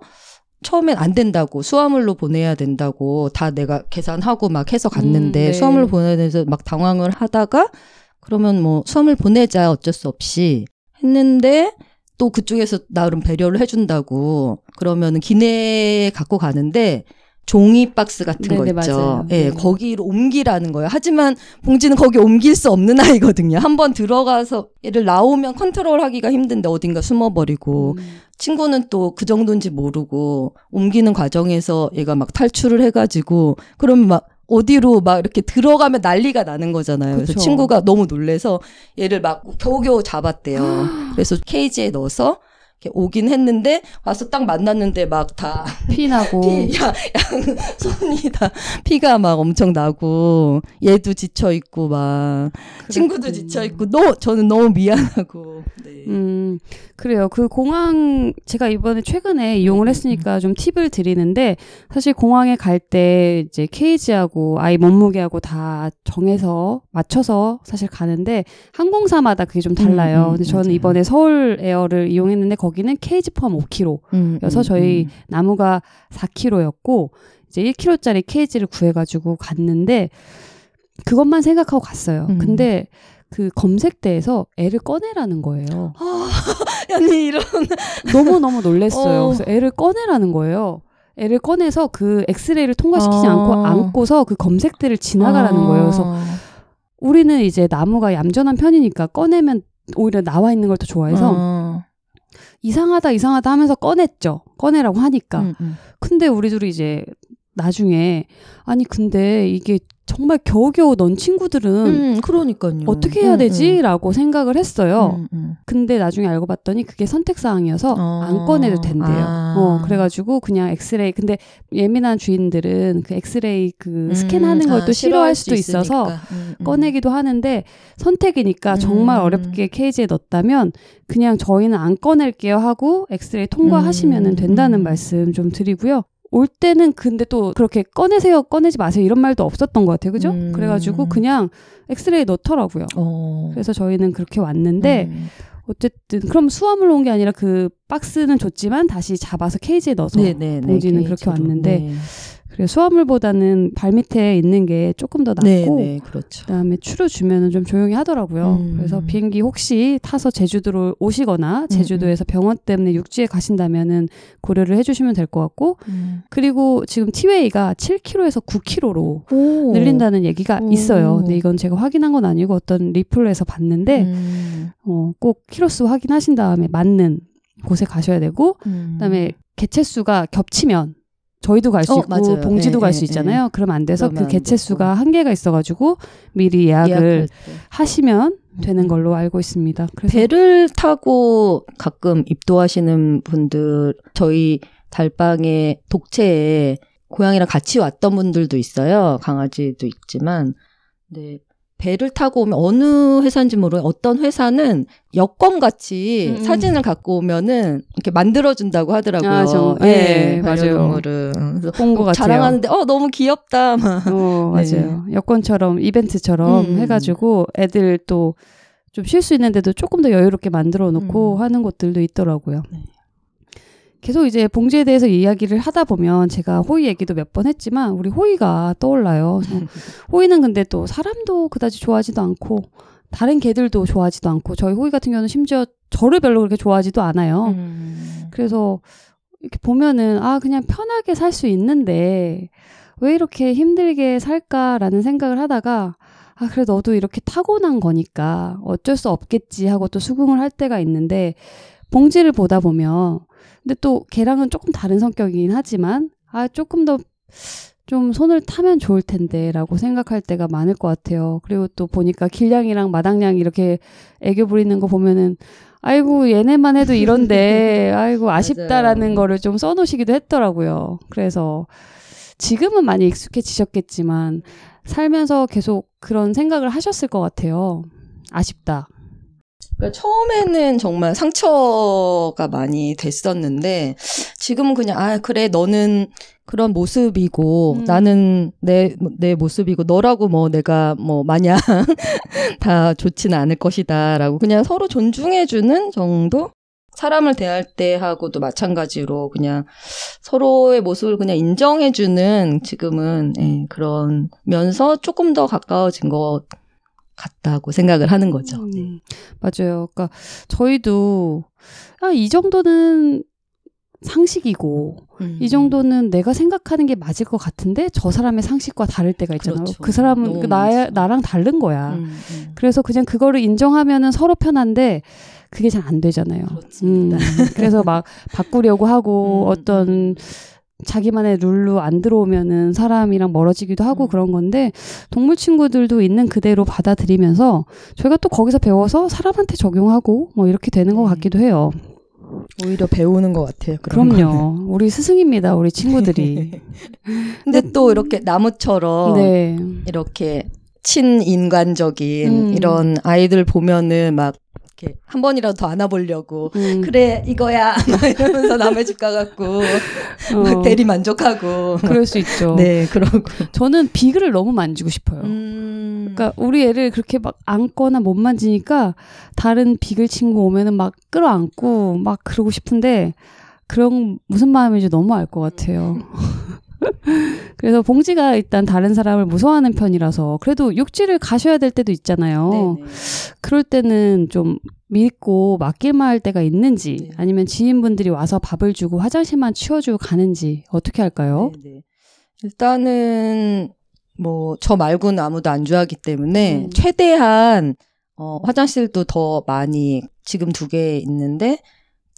처음엔 안 된다고 수화물로 보내야 된다고 다 내가 계산하고 막 해서 음, 갔는데 음, 네. 수화물로 보내야 돼서 막 당황을 하다가 그러면 뭐 수화물 보내자 어쩔 수 없이 했는데 또 그쪽에서 나름 배려를 해준다고 그러면 기내에 갖고 가는데 종이 박스 같은 네네, 거 있죠. 맞아요. 예, 네. 거기로 옮기라는 거예요. 하지만 봉지는 거기 옮길 수 없는 아이거든요. 한번 들어가서 얘를 나오면 컨트롤하기가 힘든데 어딘가 숨어버리고 음. 친구는 또 그 정도인지 모르고 옮기는 과정에서 얘가 막 탈출을 해가지고 그럼 막 어디로 막 이렇게 들어가면 난리가 나는 거잖아요. 그쵸. 그래서 친구가 너무 놀래서 얘를 막 겨우겨우 잡았대요. 그래서 케이지에 넣어서 오긴 했는데 와서 딱 만났는데 막 다 피나고 피, 야, 야, 손이 다 피가 막 엄청 나고 얘도 지쳐 있고 막 그렇군요. 친구도 지쳐 있고 너 저는 너무 미안하고 네. 음 그래요 그 공항 제가 이번에 최근에 이용을 음, 했으니까 음. 좀 팁을 드리는데 사실 공항에 갈 때 이제 케이지하고 아이 몸무게하고 다 정해서 맞춰서 사실 가는데 항공사마다 그게 좀 음, 달라요 음, 근데 저는 맞아요. 이번에 서울 에어를 이용했는데 거 거기는 케이지 포함 5kg여서 음, 음, 저희 음. 나무가 4kg였고 이제 1kg짜리 케이지를 구해가지고 갔는데 그것만 생각하고 갔어요. 근데 그 검색대에서 애를 꺼내라는 거예요. 아, 아니 이런 너무 너무 놀랬어요. 어. 그래서 애를 꺼내라는 거예요. 애를 꺼내서 그 엑스레이를 통과시키지 어. 않고 안고서 그 검색대를 지나가라는 어. 거예요. 그래서 우리는 이제 나무가 얌전한 편이니까 꺼내면 오히려 나와 있는 걸 더 좋아해서 아. 이상하다 이상하다 하면서 꺼냈죠. 꺼내라고 하니까. 음, 음. 근데 우리 둘이 이제 나중에 아니 근데 이게 정말 겨우겨우 넌 친구들은 음, 그러니까요. 어떻게 해야 음, 되지라고 음. 음, 음. 생각을 했어요. 근데 나중에 알고 봤더니 그게 선택 사항이어서 어. 안 꺼내도 된대요. 아. 어, 그래가지고 그냥 엑스레이 근데 예민한 주인들은 그 엑스레이 그 음, 스캔하는 걸또 아, 싫어할 수도 있으니까. 있어서 꺼내기도 하는데 선택이니까 정말 어렵게 케이지에 넣었다면 그냥 저희는 안 꺼낼게요 하고 엑스레이 통과하시면 된다는 말씀 좀 드리고요. 올 때는 근데 또 그렇게 꺼내세요, 꺼내지 마세요 이런 말도 없었던 것 같아요. 그죠? 음. 그래가지고 그냥 엑스레이 넣더라고요. 어. 그래서 저희는 그렇게 왔는데 음. 어쨌든 그럼 수화물로 온 게 아니라 그 박스는 줬지만 다시 잡아서 케이지에 넣어서 네네 네, 네, 봉지는 그렇게 왔는데 네. 그래 수화물보다는 발밑에 있는 게 조금 더 네, 낫고 네, 네, 그렇죠. 그다음에 추루 주면은 좀 조용히 하더라고요. 음. 그래서 비행기 혹시 타서 제주도로 오시거나 음, 음. 제주도에서 병원 때문에 육지에 가신다면은 고려를 해 주시면 될 것 같고 음. 그리고 지금 티웨이가 7km에서 9km로 오. 늘린다는 얘기가 오. 있어요. 근데 이건 제가 확인한 건 아니고 어떤 리플에서 로 봤는데 음. 어, 꼭 키로수 확인하신 다음에 맞는 곳에 가셔야 되고 음. 그다음에 개체 수가 겹치면 저희도 갈수 어, 있고 맞아요. 봉지도 예, 갈수 예, 있잖아요. 예. 그럼 안 돼서 그 개체 수가 한계가 있어가지고 미리 예약을 하시면 음. 되는 걸로 알고 있습니다. 그래서 배를 타고 가끔 입도하시는 분들 저희 달방에 독채에 고양이랑 같이 왔던 분들도 있어요. 강아지도 있지만 네 배를 타고 오면 어느 회사인지 모르는 어떤 회사는 여권 같이 음, 음. 사진을 갖고 오면은 이렇게 만들어 준다고 하더라고요. 아, 정, 예, 예, 예 맞아요. 홍보 같아요. 자랑하는데 어 너무 귀엽다. 막. 어, 예. 맞아요. 네. 여권처럼 이벤트처럼 음. 해가지고 애들 또 좀 쉴 수 있는데도 조금 더 여유롭게 만들어 놓고 음. 하는 것들도 있더라고요. 네. 계속 이제 봉지에 대해서 이야기를 하다 보면 제가 호이 얘기도 몇 번 했지만 우리 호이가 떠올라요. 호이는 근데 또 사람도 그다지 좋아하지도 않고 다른 개들도 좋아하지도 않고 저희 호이 같은 경우는 심지어 저를 별로 그렇게 좋아하지도 않아요. 음. 그래서 이렇게 보면은 아 그냥 편하게 살 수 있는데 왜 이렇게 힘들게 살까라는 생각을 하다가 아, 그래, 너도 이렇게 타고난 거니까 어쩔 수 없겠지 하고 또 수긍을 할 때가 있는데, 봉지를 보다 보면, 근데 또 걔랑은 조금 다른 성격이긴 하지만 아 조금 더 좀 손을 타면 좋을 텐데라고 생각할 때가 많을 것 같아요. 그리고 또 보니까 길냥이랑 마당냥 이렇게 애교 부리는 거 보면은 아이고 얘네만 해도 이런데 아이고 아쉽다라는 맞아요. 거를 좀 써놓으시기도 했더라고요. 그래서 지금은 많이 익숙해지셨겠지만 살면서 계속 그런 생각을 하셨을 것 같아요. 아쉽다. 그러니까 처음에는 정말 상처가 많이 됐었는데 지금은 그냥 아 그래 너는 그런 모습이고 음. 나는 내 내 모습이고 너라고 뭐 내가 뭐 마냥 다 좋지는 않을 것이다라고 그냥 서로 존중해주는 정도 사람을 대할 때 하고도 마찬가지로 그냥 서로의 모습을 그냥 인정해주는 지금은 예, 그런 면서 조금 더 가까워진 것 같다고 생각을 하는 거죠. 음, 네. 맞아요. 그러니까 저희도 아, 이 정도는 상식이고 음. 이 정도는 내가 생각하는 게 맞을 것 같은데 저 사람의 상식과 다를 때가 있잖아요. 그렇죠. 그 사람은 그 나 나랑 다른 거야. 음, 음. 그래서 그냥 그거를 인정하면은 서로 편한데 그게 잘 안 되잖아요. 그렇습니다. 음, 그래서 막 바꾸려고 하고 음, 음. 어떤 자기만의 룰로 안 들어오면은 사람이랑 멀어지기도 하고 음. 그런 건데 동물 친구들도 있는 그대로 받아들이면서 저희가 또 거기서 배워서 사람한테 적용하고 뭐 이렇게 되는 것 음. 같기도 해요. 오히려 배우는 것 같아요. 그럼요. 거는. 우리 스승입니다. 우리 친구들이. 근데 또 이렇게 나무처럼 네. 이렇게 친인간적인 음. 이런 아이들 보면은 막 이렇게 한 번이라도 더 안아보려고 음. 그래 이거야 이러면서 남의 집 가갖고 어. 대리 만족하고 그럴 수 있죠. 네, 그러고 저는 비글을 너무 만지고 싶어요. 음. 그러니까 우리 애를 그렇게 막 안거나 못 만지니까 다른 비글 친구 오면은 막 끌어안고 막 그러고 싶은데 그런 무슨 마음인지 너무 알 것 같아요. 그래서 봉지가 일단 다른 사람을 무서워하는 편이라서 그래도 육지를 가셔야 될 때도 있잖아요. 네네. 네. 그럴 때는 좀 믿고 맡길만 할 때가 있는지 네 아니면 지인분들이 와서 밥을 주고 화장실만 치워주고 가는지 어떻게 할까요? 네네. 네. 일단은 뭐 저 말고는 아무도 안 좋아하기 때문에 음. 최대한 어, 화장실도 더 많이 지금 두 개 있는데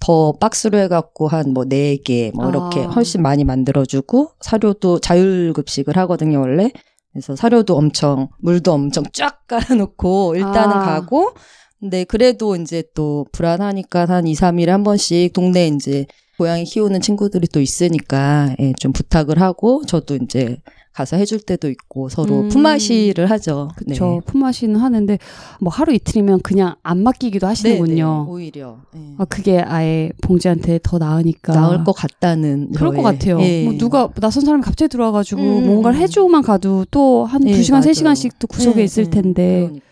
더 박스로 해갖고 한 뭐 네개뭐 네 뭐 이렇게 아. 훨씬 많이 만들어주고 사료도 자율급식을 하거든요 원래 그래서 사료도 엄청 물도 엄청 쫙 깔아놓고 일단은 아. 가고 근데 그래도 이제 또 불안하니까 한 2, 3일에 한 번씩 동네 이제 고양이 키우는 친구들이 또 있으니까 예, 좀 부탁을 하고 저도 이제 가서 해줄 때도 있고 서로 음. 품앗이를 하죠. 그렇죠. 네. 품앗이는 하는데 뭐 하루 이틀이면 그냥 안 맡기기도 하시는군요. 네네, 네. 오히려. 네. 아, 그게 아예 봉지한테 더 나으니까. 나을 것 같다는. 그럴 저의. 것 같아요. 네. 뭐 누가 낯선 사람이 갑자기 들어와가지고 음. 뭔가를 해주고만 가도 또 한두 네, 시간 3 시간씩 또 구석에 네, 있을 텐데. 그러니까.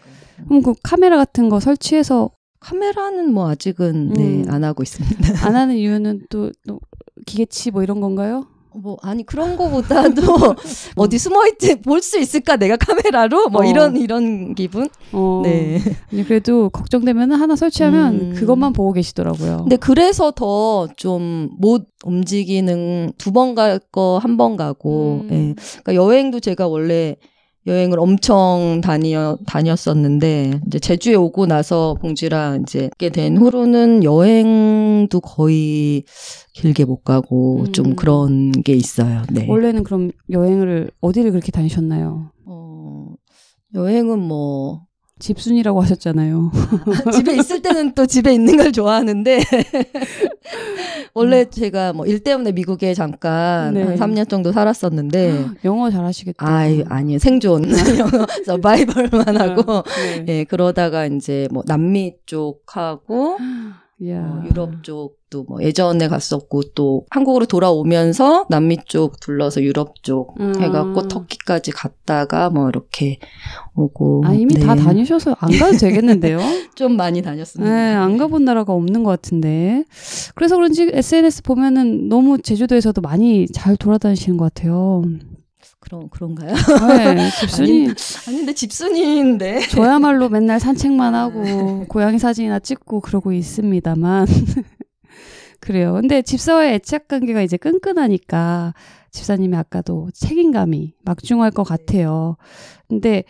그럼 그 카메라 같은 거 설치해서 카메라는 뭐 아직은 음. 네, 안 하고 있습니다. 안 하는 이유는 또, 또 기계치 뭐 이런 건가요? 뭐 아니 그런 거보다도 뭐, 어디 숨어 있지 볼 수 있을까 내가 카메라로 뭐 어. 이런 이런 기분. 어. 네. 그래도 걱정되면 하나 설치하면 음. 그것만 보고 계시더라고요. 근데 그래서 더 좀 못 움직이는 두 번 갈 거 한 번 가고. 음. 예. 그러니까 여행도 제가 원래 여행을 엄청 다니어, 다녔었는데 이제 제주에 오고 나서 봉지랑 이제 있게 된 후로는 여행도 거의 길게 못 가고 음. 좀 그런 게 있어요. 네. 원래는 그럼 여행을 어디를 그렇게 다니셨나요? 어, 여행은 뭐 집순이라고 하셨잖아요. 집에 있을 때는 또 집에 있는 걸 좋아하는데 원래 음. 제가 뭐 일 때문에 미국에 잠깐 네. 한 3년 정도 살았었는데 영어 잘하시겠다. 아, 아니요. 생존 영어 서바이벌만 하고 아, 네. 예, 그러다가 이제 뭐 남미 쪽하고 뭐 유럽 쪽도 뭐 예전에 갔었고 또 한국으로 돌아오면서 남미 쪽 둘러서 유럽 쪽 음. 해갖고 터키까지 갔다가 뭐 이렇게 오고 아 이미 네. 다 다니셔서 안 가도 되겠는데요? 좀 많이 다녔습니다. 네, 안 네. 가본 나라가 없는 것 같은데 그래서 그런지 SNS 보면은 너무 제주도에서도 많이 잘 돌아다니시는 것 같아요. 그런 그런가요? 네, 집순이 아닌, 데 집순이인데 저야말로 맨날 산책만 하고 고양이 사진이나 찍고 그러고 있습니다만 그래요. 근데 집사와의 애착 관계가 이제 끈끈하니까 집사님이 아까도 책임감이 막중할 것 네. 같아요. 근데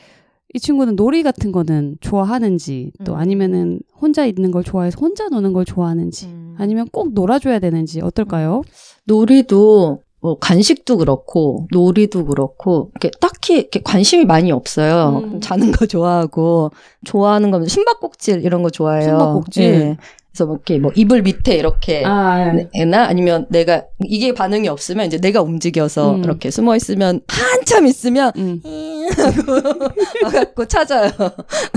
이 친구는 놀이 같은 거는 좋아하는지 또 음. 아니면은 혼자 있는 걸 좋아해서 혼자 노는 걸 좋아하는지 음. 아니면 꼭 놀아줘야 되는지 어떨까요? 놀이도 뭐 간식도 그렇고 놀이도 그렇고 이렇게 딱히 이렇게 관심이 많이 없어요. 음. 자는 거 좋아하고 좋아하는 거면 숨바꼭질 이런 거 좋아해요. 숨바꼭질. 예. 그래서 뭐 이렇게 뭐 이불 밑에 이렇게 아, 예. 나 아니면 내가 이게 반응이 없으면 이제 내가 움직여서 음. 이렇게 숨어 있으면 한참 있으면 음. 하고 갖고 찾아요.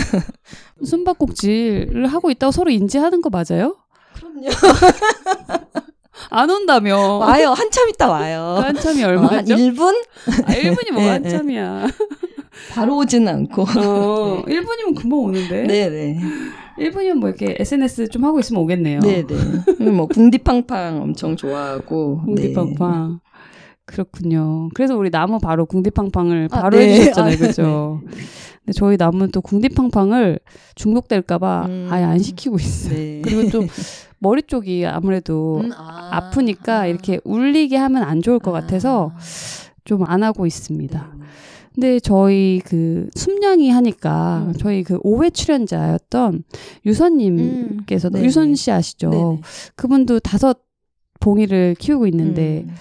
숨박꼭질을 하고 있다고 서로 인지하는 거 맞아요? 그럼요. 안 온다며. 와요. 한참 있다 와요. 그 한참이 얼마죠? 어, 1분? 아, 1분이 뭐 네, 한참이야. 바로 오지는 않고. 어, 1분이면 금방 오는데. 네네. 1분이면 뭐 이렇게 SNS 좀 하고 있으면 오겠네요. 네네. 네. 뭐 궁디팡팡 엄청 좋아하고. 궁디팡팡. 네. 그렇군요. 그래서 우리 나무 바로 궁디팡팡을 아, 바로 아, 네. 해주셨잖아요. 아, 그죠? 근데 저희 나무는 또 궁디팡팡을 중독될까봐 음. 아예 안 시키고 있어요. 네. 그리고 좀 머리 쪽이 아무래도 음, 아, 프니까 아. 이렇게 울리게 하면 안 좋을 것 아. 같아서 좀 안 하고 있습니다. 네. 근데 저희 그 숨냥이 하니까 음. 저희 그 5회 출연자였던 유선님께서도 음. 네, 네. 유선 씨 아시죠? 네네. 네. 그분도 다섯 봉이를 키우고 있는데 음.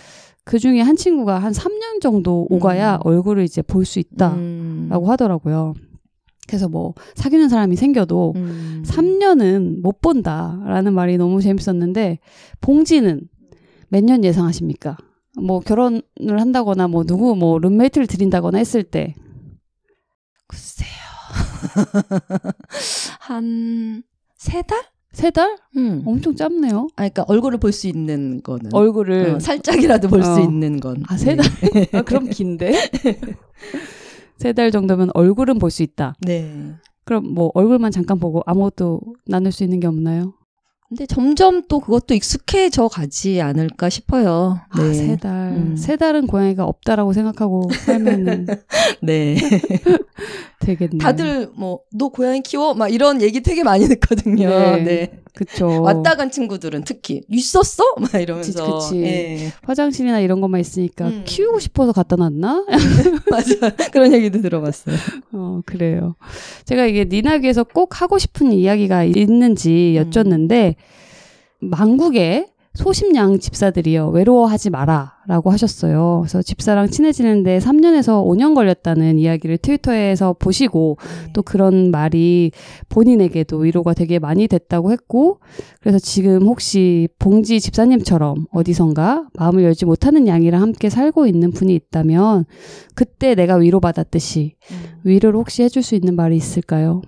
그 중에 한 친구가 한 3년 정도 오가야 음. 얼굴을 이제 볼 수 있다라고 하더라고요. 해서 뭐 사귀는 사람이 생겨도 음. 3년은 못 본다라는 말이 너무 재밌었는데 봉지는 몇 년 예상하십니까? 뭐 결혼을 한다거나 뭐 누구 뭐 룸메이트를 드린다거나 했을 때 글쎄요 한 세 달? 세 달? 음. 엄청 짧네요. 아, 그러니까 얼굴을 볼 수 있는 거는 얼굴을 어, 살짝이라도 볼수 어. 있는 건. 아, 세 달? 네. 아, 그럼 긴데. 세달 정도면 얼굴은 볼 수 있다. 네. 그럼 뭐 얼굴만 잠깐 보고 아무것도 나눌 수 있는 게 없나요? 근데 점점 또 그것도 익숙해져 가지 않을까 싶어요. 아, 네. 아, 세 달. 음. 세 달은 고양이가 없다라고 생각하고 살면은. 네. 되겠네 다들 뭐 너 고양이 키워 막 이런 얘기 되게 많이 듣거든요. 네, 네. 그쵸 왔다 간 친구들은 특히 있었어 막 이러면서 그치, 예. 화장실이나 이런 것만 있으니까 음. 키우고 싶어서 갖다 놨나? 맞아 그런 얘기도 들어봤어요. 어 그래요. 제가 이게 니나기에서 꼭 하고 싶은 이야기가 있는지 여쭸는데 음. 망국에 소심양 집사들이요. 외로워하지 마라. 라고 하셨어요. 그래서 집사랑 친해지는데 3년에서 5년 걸렸다는 이야기를 트위터에서 보시고 네. 또 그런 말이 본인에게도 위로가 되게 많이 됐다고 했고 그래서 지금 혹시 봉지 집사님처럼 어디선가 마음을 열지 못하는 양이랑 함께 살고 있는 분이 있다면 그때 내가 위로받았듯이 음. 위로를 혹시 해줄 수 있는 말이 있을까요?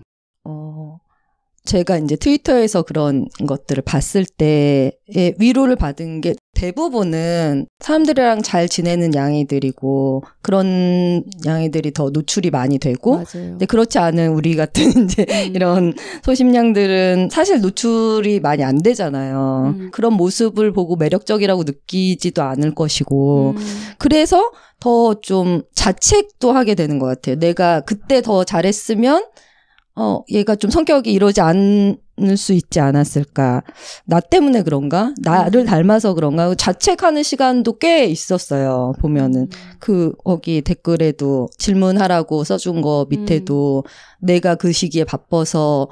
제가 이제 트위터에서 그런 것들을 봤을 때에 위로를 받은 게 대부분은 사람들이랑 잘 지내는 양이들이고 그런 양이들이 더 노출이 많이 되고 맞아요. 근데 그렇지 않은 우리 같은 이제 음. 이런 소심양들은 사실 노출이 많이 안 되잖아요. 음. 그런 모습을 보고 매력적이라고 느끼지도 않을 것이고 음. 그래서 더 좀 자책도 하게 되는 것 같아요. 내가 그때 더 잘했으면 어, 얘가 좀 성격이 이러지 않을 수 있지 않았을까. 나 때문에 그런가? 나를 음. 닮아서 그런가? 그 자책하는 시간도 꽤 있었어요. 보면은. 음. 그, 거기 댓글에도 질문하라고 써준 거 밑에도 음. 내가 그 시기에 바빠서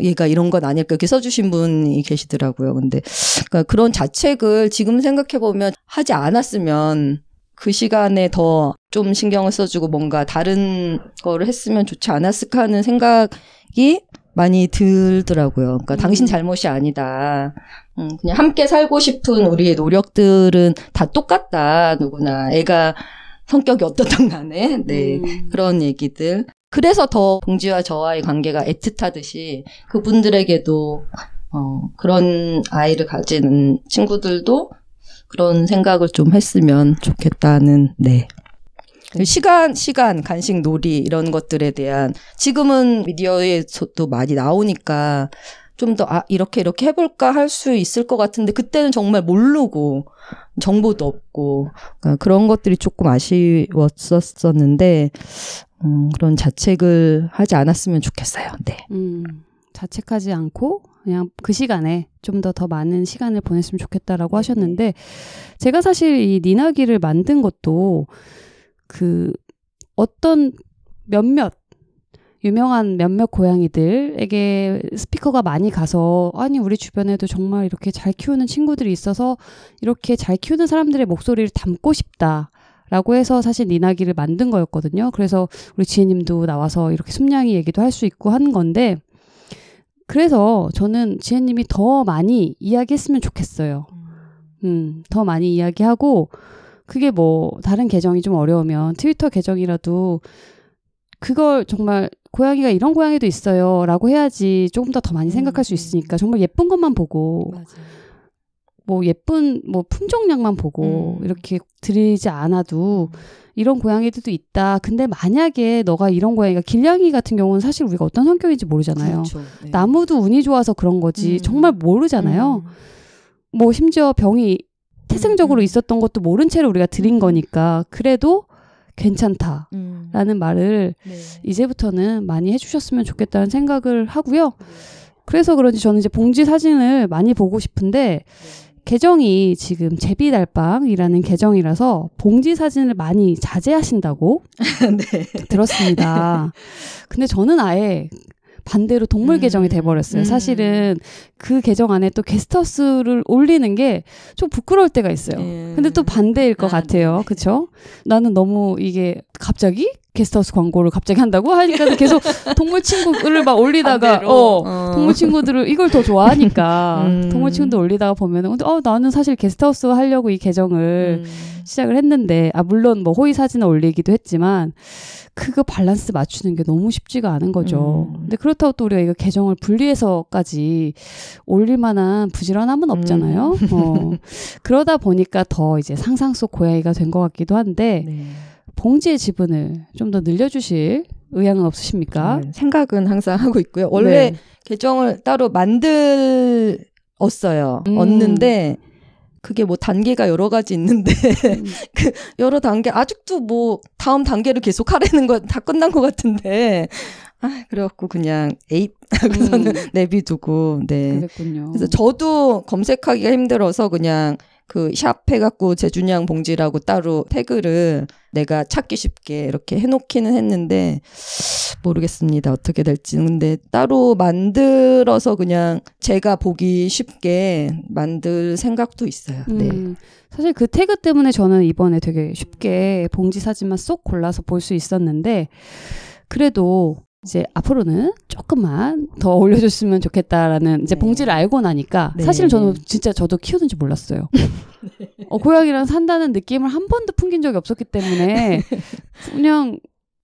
얘가 이런 건 아닐까 이렇게 써주신 분이 계시더라고요. 근데 그러니까 그런 자책을 지금 생각해 보면 하지 않았으면 그 시간에 더 좀 신경을 써주고 뭔가 다른 거를 했으면 좋지 않았을까 하는 생각이 많이 들더라고요. 그러니까 음. 당신 잘못이 아니다. 음, 그냥 함께 살고 싶은 우리의 노력들은 다 똑같다. 누구나 애가 성격이 어떻든 간에 네 음. 그런 얘기들. 그래서 더 봉지와 저와의 관계가 애틋하듯이 그분들에게도 어, 그런 아이를 가지는 친구들도 그런 생각을 좀 했으면 좋겠다는 네. 그 시간, 시간, 간식 놀이 이런 것들에 대한 지금은 미디어에도 많이 나오니까 좀 더 아, 이렇게 이렇게 해볼까 할 수 있을 것 같은데 그때는 정말 모르고 정보도 없고 그러니까 그런 것들이 조금 아쉬웠었었는데 음, 그런 자책을 하지 않았으면 좋겠어요. 네. 음. 자책하지 않고 그냥 그 시간에 좀 더더 더 많은 시간을 보냈으면 좋겠다라고 하셨는데 제가 사실 이 니나기를 만든 것도 그 어떤 몇몇 유명한 몇몇 고양이들에게 스피커가 많이 가서 아니 우리 주변에도 정말 이렇게 잘 키우는 친구들이 있어서 이렇게 잘 키우는 사람들의 목소리를 담고 싶다. 라고 해서 사실 니나기를 만든 거였거든요. 그래서 우리 지혜님도 나와서 이렇게 숨냥이 얘기도 할 수 있고 하는 건데, 그래서 저는 지혜님이 더 많이 이야기했으면 좋겠어요. 음. 음, 더 많이 이야기하고, 그게 뭐, 다른 계정이 좀 어려우면 트위터 계정이라도 그걸 정말 고양이가 이런 고양이도 있어요 라고 해야지 조금 더 더 많이 생각할 수 음. 있으니까 정말 예쁜 것만 보고 맞아요. 뭐 예쁜 뭐 품종량만 보고 음. 이렇게 들이지 않아도 음. 이런 고양이들도 있다. 근데 만약에 너가 이런 고양이가 길냥이 같은 경우는 사실 우리가 어떤 성격인지 모르잖아요. 그렇죠. 네. 나무도 운이 좋아서 그런 거지 음. 정말 모르잖아요. 음. 뭐 심지어 병이 태생적으로 음. 있었던 것도 모른 채로 우리가 들인 음. 거니까 그래도 괜찮다라는 말을 네. 이제부터는 많이 해주셨으면 좋겠다는 생각을 하고요. 네. 그래서 그런지 저는 이제 봉지 사진을 많이 보고 싶은데 네. 계정이 지금 제비달빵이라는 계정이라서 봉지 사진을 많이 자제하신다고 네. 들었습니다. 근데 저는 아예 반대로 동물 음. 계정이 돼버렸어요. 음. 사실은 그 계정 안에 또 게스트하우스를 올리는 게 좀 부끄러울 때가 있어요. 음. 근데 또 반대일 것 아, 네. 같아요. 네. 그쵸? 나는 너무 이게 갑자기 게스트하우스 광고를 갑자기 한다고 하니까 계속 동물 친구를 막 올리다가 어, 어, 동물 친구들을 이걸 더 좋아하니까 음. 동물 친구들 올리다가 보면은 근데 어 나는 사실 게스트하우스 하려고 이 계정을 음. 시작을 했는데 아 물론 뭐 호의 사진을 올리기도 했지만 그거 밸런스 맞추는 게 너무 쉽지가 않은 거죠. 음. 근데 그렇다고 또 우리가 이거 계정을 분리해서까지 올릴 만한 부지런함은 없잖아요. 음. 어. 그러다 보니까 더 이제 상상 속 고양이가 된 것 같기도 한데 네. 봉지의 지분을 좀 더 늘려주실 의향은 없으십니까? 네, 생각은 항상 하고 있고요. 네. 원래 네. 계정을 따로 만들었어요. 음. 얻는데 그게 뭐 단계가 여러 가지 있는데 음. 그 여러 단계 아직도 뭐 다음 단계를 계속 하려는건 다 끝난 것 같은데 아 그래갖고 그냥 에잇 하고서는 음. 내비두고 네 그랬군요. 그래서 저도 검색하기가 힘들어서 그냥 그샵 해갖고 제준양 봉지라고 따로 태그를 내가 찾기 쉽게 이렇게 해놓기는 했는데 모르겠습니다 어떻게 될지 근데 따로 만들어서 그냥 제가 보기 쉽게 만들 생각도 있어요. 네. 음, 사실 그 태그 때문에 저는 이번에 되게 쉽게 봉지 사진만 쏙 골라서 볼 수 있었는데 그래도 이제 앞으로는 조금만 더 올려줬으면 좋겠다라는 이제 네. 봉지를 알고 나니까 네. 사실 은 저는 진짜 저도 키우는지 몰랐어요. 네. 어, 고양이랑 산다는 느낌을 한 번도 풍긴 적이 없었기 때문에 네. 그냥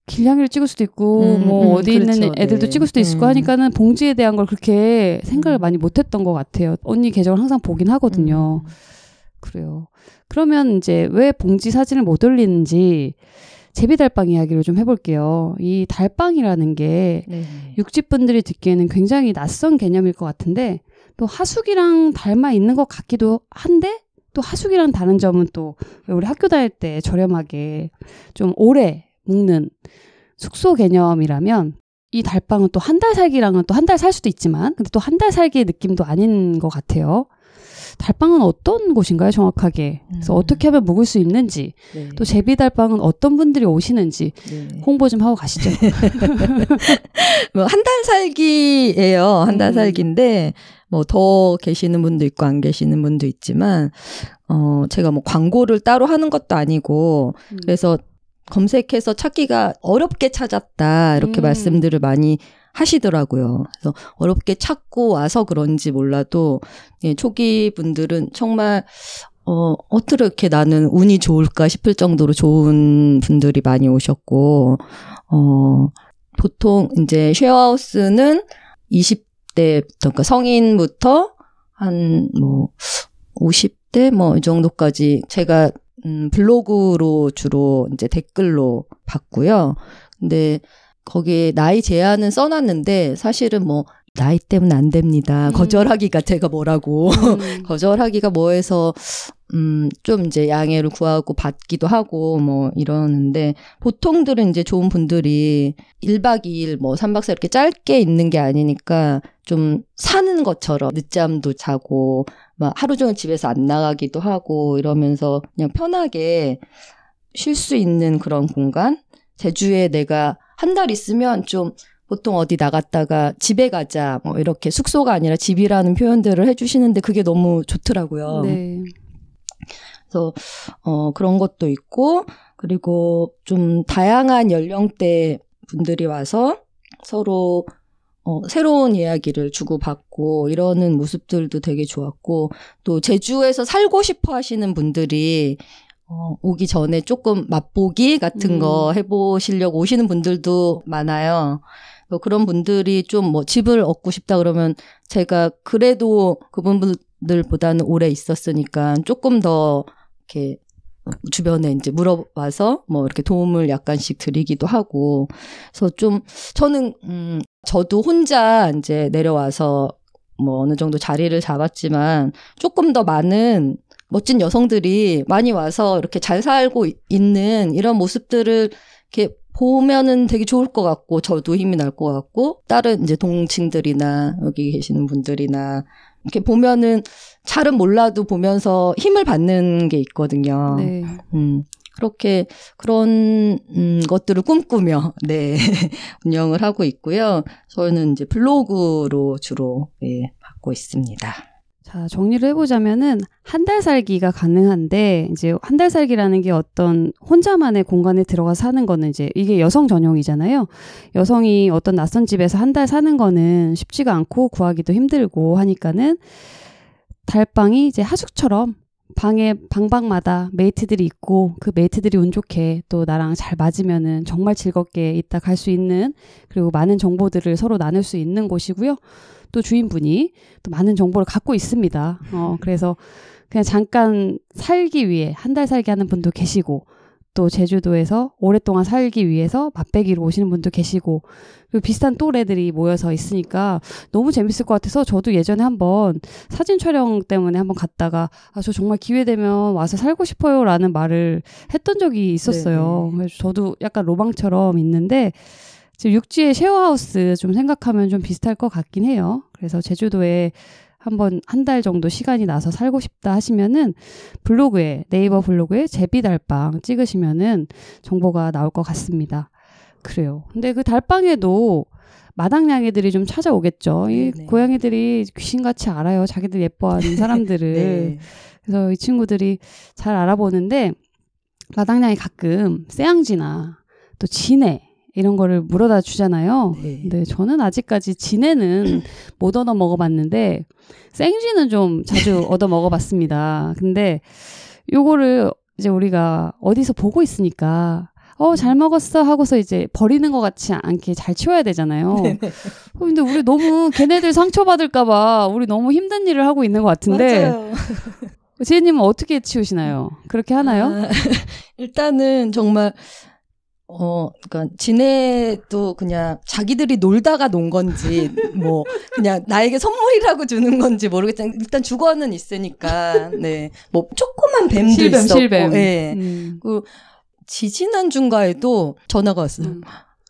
길냥이를 찍을 수도 있고 음, 음 뭐 어디 그렇죠. 있는 네. 애들도 찍을 수도 있을 음. 거 하니까는 봉지에 대한 걸 그렇게 생각을 음. 많이 못했던 것 같아요. 언니 계정을 항상 보긴 하거든요. 음. 그래요. 그러면 이제 왜 봉지 사진을 못 올리는지 제비달빵 이야기를 좀 해볼게요. 이 달빵이라는 게 네. 육지분들이 듣기에는 굉장히 낯선 개념일 것 같은데 또 하숙이랑 닮아 있는 것 같기도 한데 또 하숙이랑 다른 점은 또 우리 학교 다닐 때 저렴하게 좀 오래 묵는 숙소 개념이라면 이 달빵은 또 한 달 살기랑은 또 한 달 살 수도 있지만 근데 또 한 달 살기의 느낌도 아닌 것 같아요. 달빵은 어떤 곳인가요, 정확하게? 그래서 음. 어떻게 하면 묵을 수 있는지, 네. 또 제비달빵은 어떤 분들이 오시는지 네. 홍보 좀 하고 가시죠. 뭐한달 살기예요. 한달 음. 살기인데 뭐 더 계시는 분도 있고 안 계시는 분도 있지만 어 제가 뭐 광고를 따로 하는 것도 아니고 음. 그래서 검색해서 찾기가 어렵게 찾았다 이렇게 음. 말씀들을 많이 하시더라고요. 그래서 어렵게 찾고 와서 그런지 몰라도 예, 초기 분들은 정말 어, 어떻게 나는 운이 좋을까 싶을 정도로 좋은 분들이 많이 오셨고, 어, 보통 이제 쉐어하우스는 20대부터, 그러니까 성인부터 한 뭐 50대 뭐 이 정도까지 제가 음, 블로그로 주로 이제 댓글로 봤고요. 근데 거기에 나이 제한은 써놨는데 사실은 뭐 나이 때문에 안 됩니다. 음. 거절하기가 제가 뭐라고 음. 거절하기가 뭐해서 음좀 이제 양해를 구하고 받기도 하고 뭐 이러는데 보통들은 이제 좋은 분들이 1박 2일 뭐 3박 4일 이렇게 짧게 있는 게 아니니까 좀 사는 것처럼 늦잠도 자고 막 하루 종일 집에서 안 나가기도 하고 이러면서 그냥 편하게 쉴 수 있는 그런 공간 제주에 내가 한달 있으면 좀 보통 어디 나갔다가 집에 가자 뭐 이렇게 숙소가 아니라 집이라는 표현들을 해주시는데 그게 너무 좋더라고요. 네. 그래서 어 그런 것도 있고 그리고 좀 다양한 연령대 분들이 와서 서로 어, 새로운 이야기를 주고받고 이러는 모습들도 되게 좋았고 또 제주에서 살고 싶어 하시는 분들이 어, 오기 전에 조금 맛보기 같은 음. 거 해보시려고 오시는 분들도 많아요. 뭐 그런 분들이 좀 뭐 집을 얻고 싶다 그러면 제가 그래도 그분들보다는 오래 있었으니까 조금 더 이렇게 주변에 이제 물어봐서 뭐 이렇게 도움을 약간씩 드리기도 하고 그래서 좀 저는 음 저도 혼자 이제 내려와서 뭐 어느 정도 자리를 잡았지만 조금 더 많은 멋진 여성들이 많이 와서 이렇게 잘 살고 있는 이런 모습들을 이렇게 보면은 되게 좋을 것 같고 저도 힘이 날 것 같고 다른 이제 동친들이나 여기 계시는 분들이나 이렇게 보면은 잘은 몰라도 보면서 힘을 받는 게 있거든요. 네. 음. 그렇게 그런 음, 것들을 꿈꾸며 네 운영을 하고 있고요. 저는 이제 블로그로 주로 예, 받고 있습니다. 자, 정리를 해보자면은 한 달 살기가 가능한데 이제 한 달 살기라는 게 어떤 혼자만의 공간에 들어가 사는 거는 이제 이게 여성 전용이잖아요. 여성이 어떤 낯선 집에서 한 달 사는 거는 쉽지가 않고 구하기도 힘들고 하니까는 달방이 이제 하숙처럼 방에 방방마다 메이트들이 있고 그 메이트들이 운 좋게 또 나랑 잘 맞으면은 정말 즐겁게 있다 갈 수 있는 그리고 많은 정보들을 서로 나눌 수 있는 곳이고요. 또 주인분이 또 많은 정보를 갖고 있습니다. 어, 음. 그래서 그냥 잠깐 살기 위해 한 달 살기 하는 분도 계시고 또 제주도에서 오랫동안 살기 위해서 맛배기로 오시는 분도 계시고 그리고 비슷한 또래들이 모여서 있으니까 너무 재밌을 것 같아서 저도 예전에 한번 사진 촬영 때문에 한번 갔다가 아저 정말 기회 되면 와서 살고 싶어요라는 말을 했던 적이 있었어요. 그래서 저도 약간 로망처럼 있는데 지금 육지의 쉐어하우스 좀 생각하면 좀 비슷할 것 같긴 해요. 그래서 제주도에 한번 한 달 정도 시간이 나서 살고 싶다 하시면은 블로그에 네이버 블로그에 제비달빵 찍으시면은 정보가 나올 것 같습니다. 그래요. 근데 그 달빵에도 마당냥이들이 좀 찾아오겠죠. 이 고양이들이 귀신같이 알아요. 자기들 예뻐하는 네. 사람들을. 네. 그래서 이 친구들이 잘 알아보는데 마당냥이 가끔 쌔양지나또 진해 이런 거를 물어다 주잖아요. 네. 근데 저는 아직까지 진해는 못 얻어 먹어봤는데 생쥐는 좀 자주 네. 얻어 먹어봤습니다. 근데 요거를 이제 우리가 어디서 보고 있으니까 어, 잘 먹었어 하고서 이제 버리는 것 같지 않게 잘 치워야 되잖아요. 네네. 네. 어, 근데 우리 너무 걔네들 상처받을까봐 우리 너무 힘든 일을 하고 있는 것 같은데. 지혜님은 어떻게 치우시나요? 그렇게 하나요? 아, 일단은 정말 어, 그니까, 지네도 그냥 자기들이 놀다가 논 건지, 뭐, 그냥 나에게 선물이라고 주는 건지 모르겠지만, 일단 주거는 있으니까, 네. 뭐, 조그만 뱀도 실뱀, 있었고, 실뱀. 예. 음. 그, 지지난 중가에도 전화가 왔어요. 음.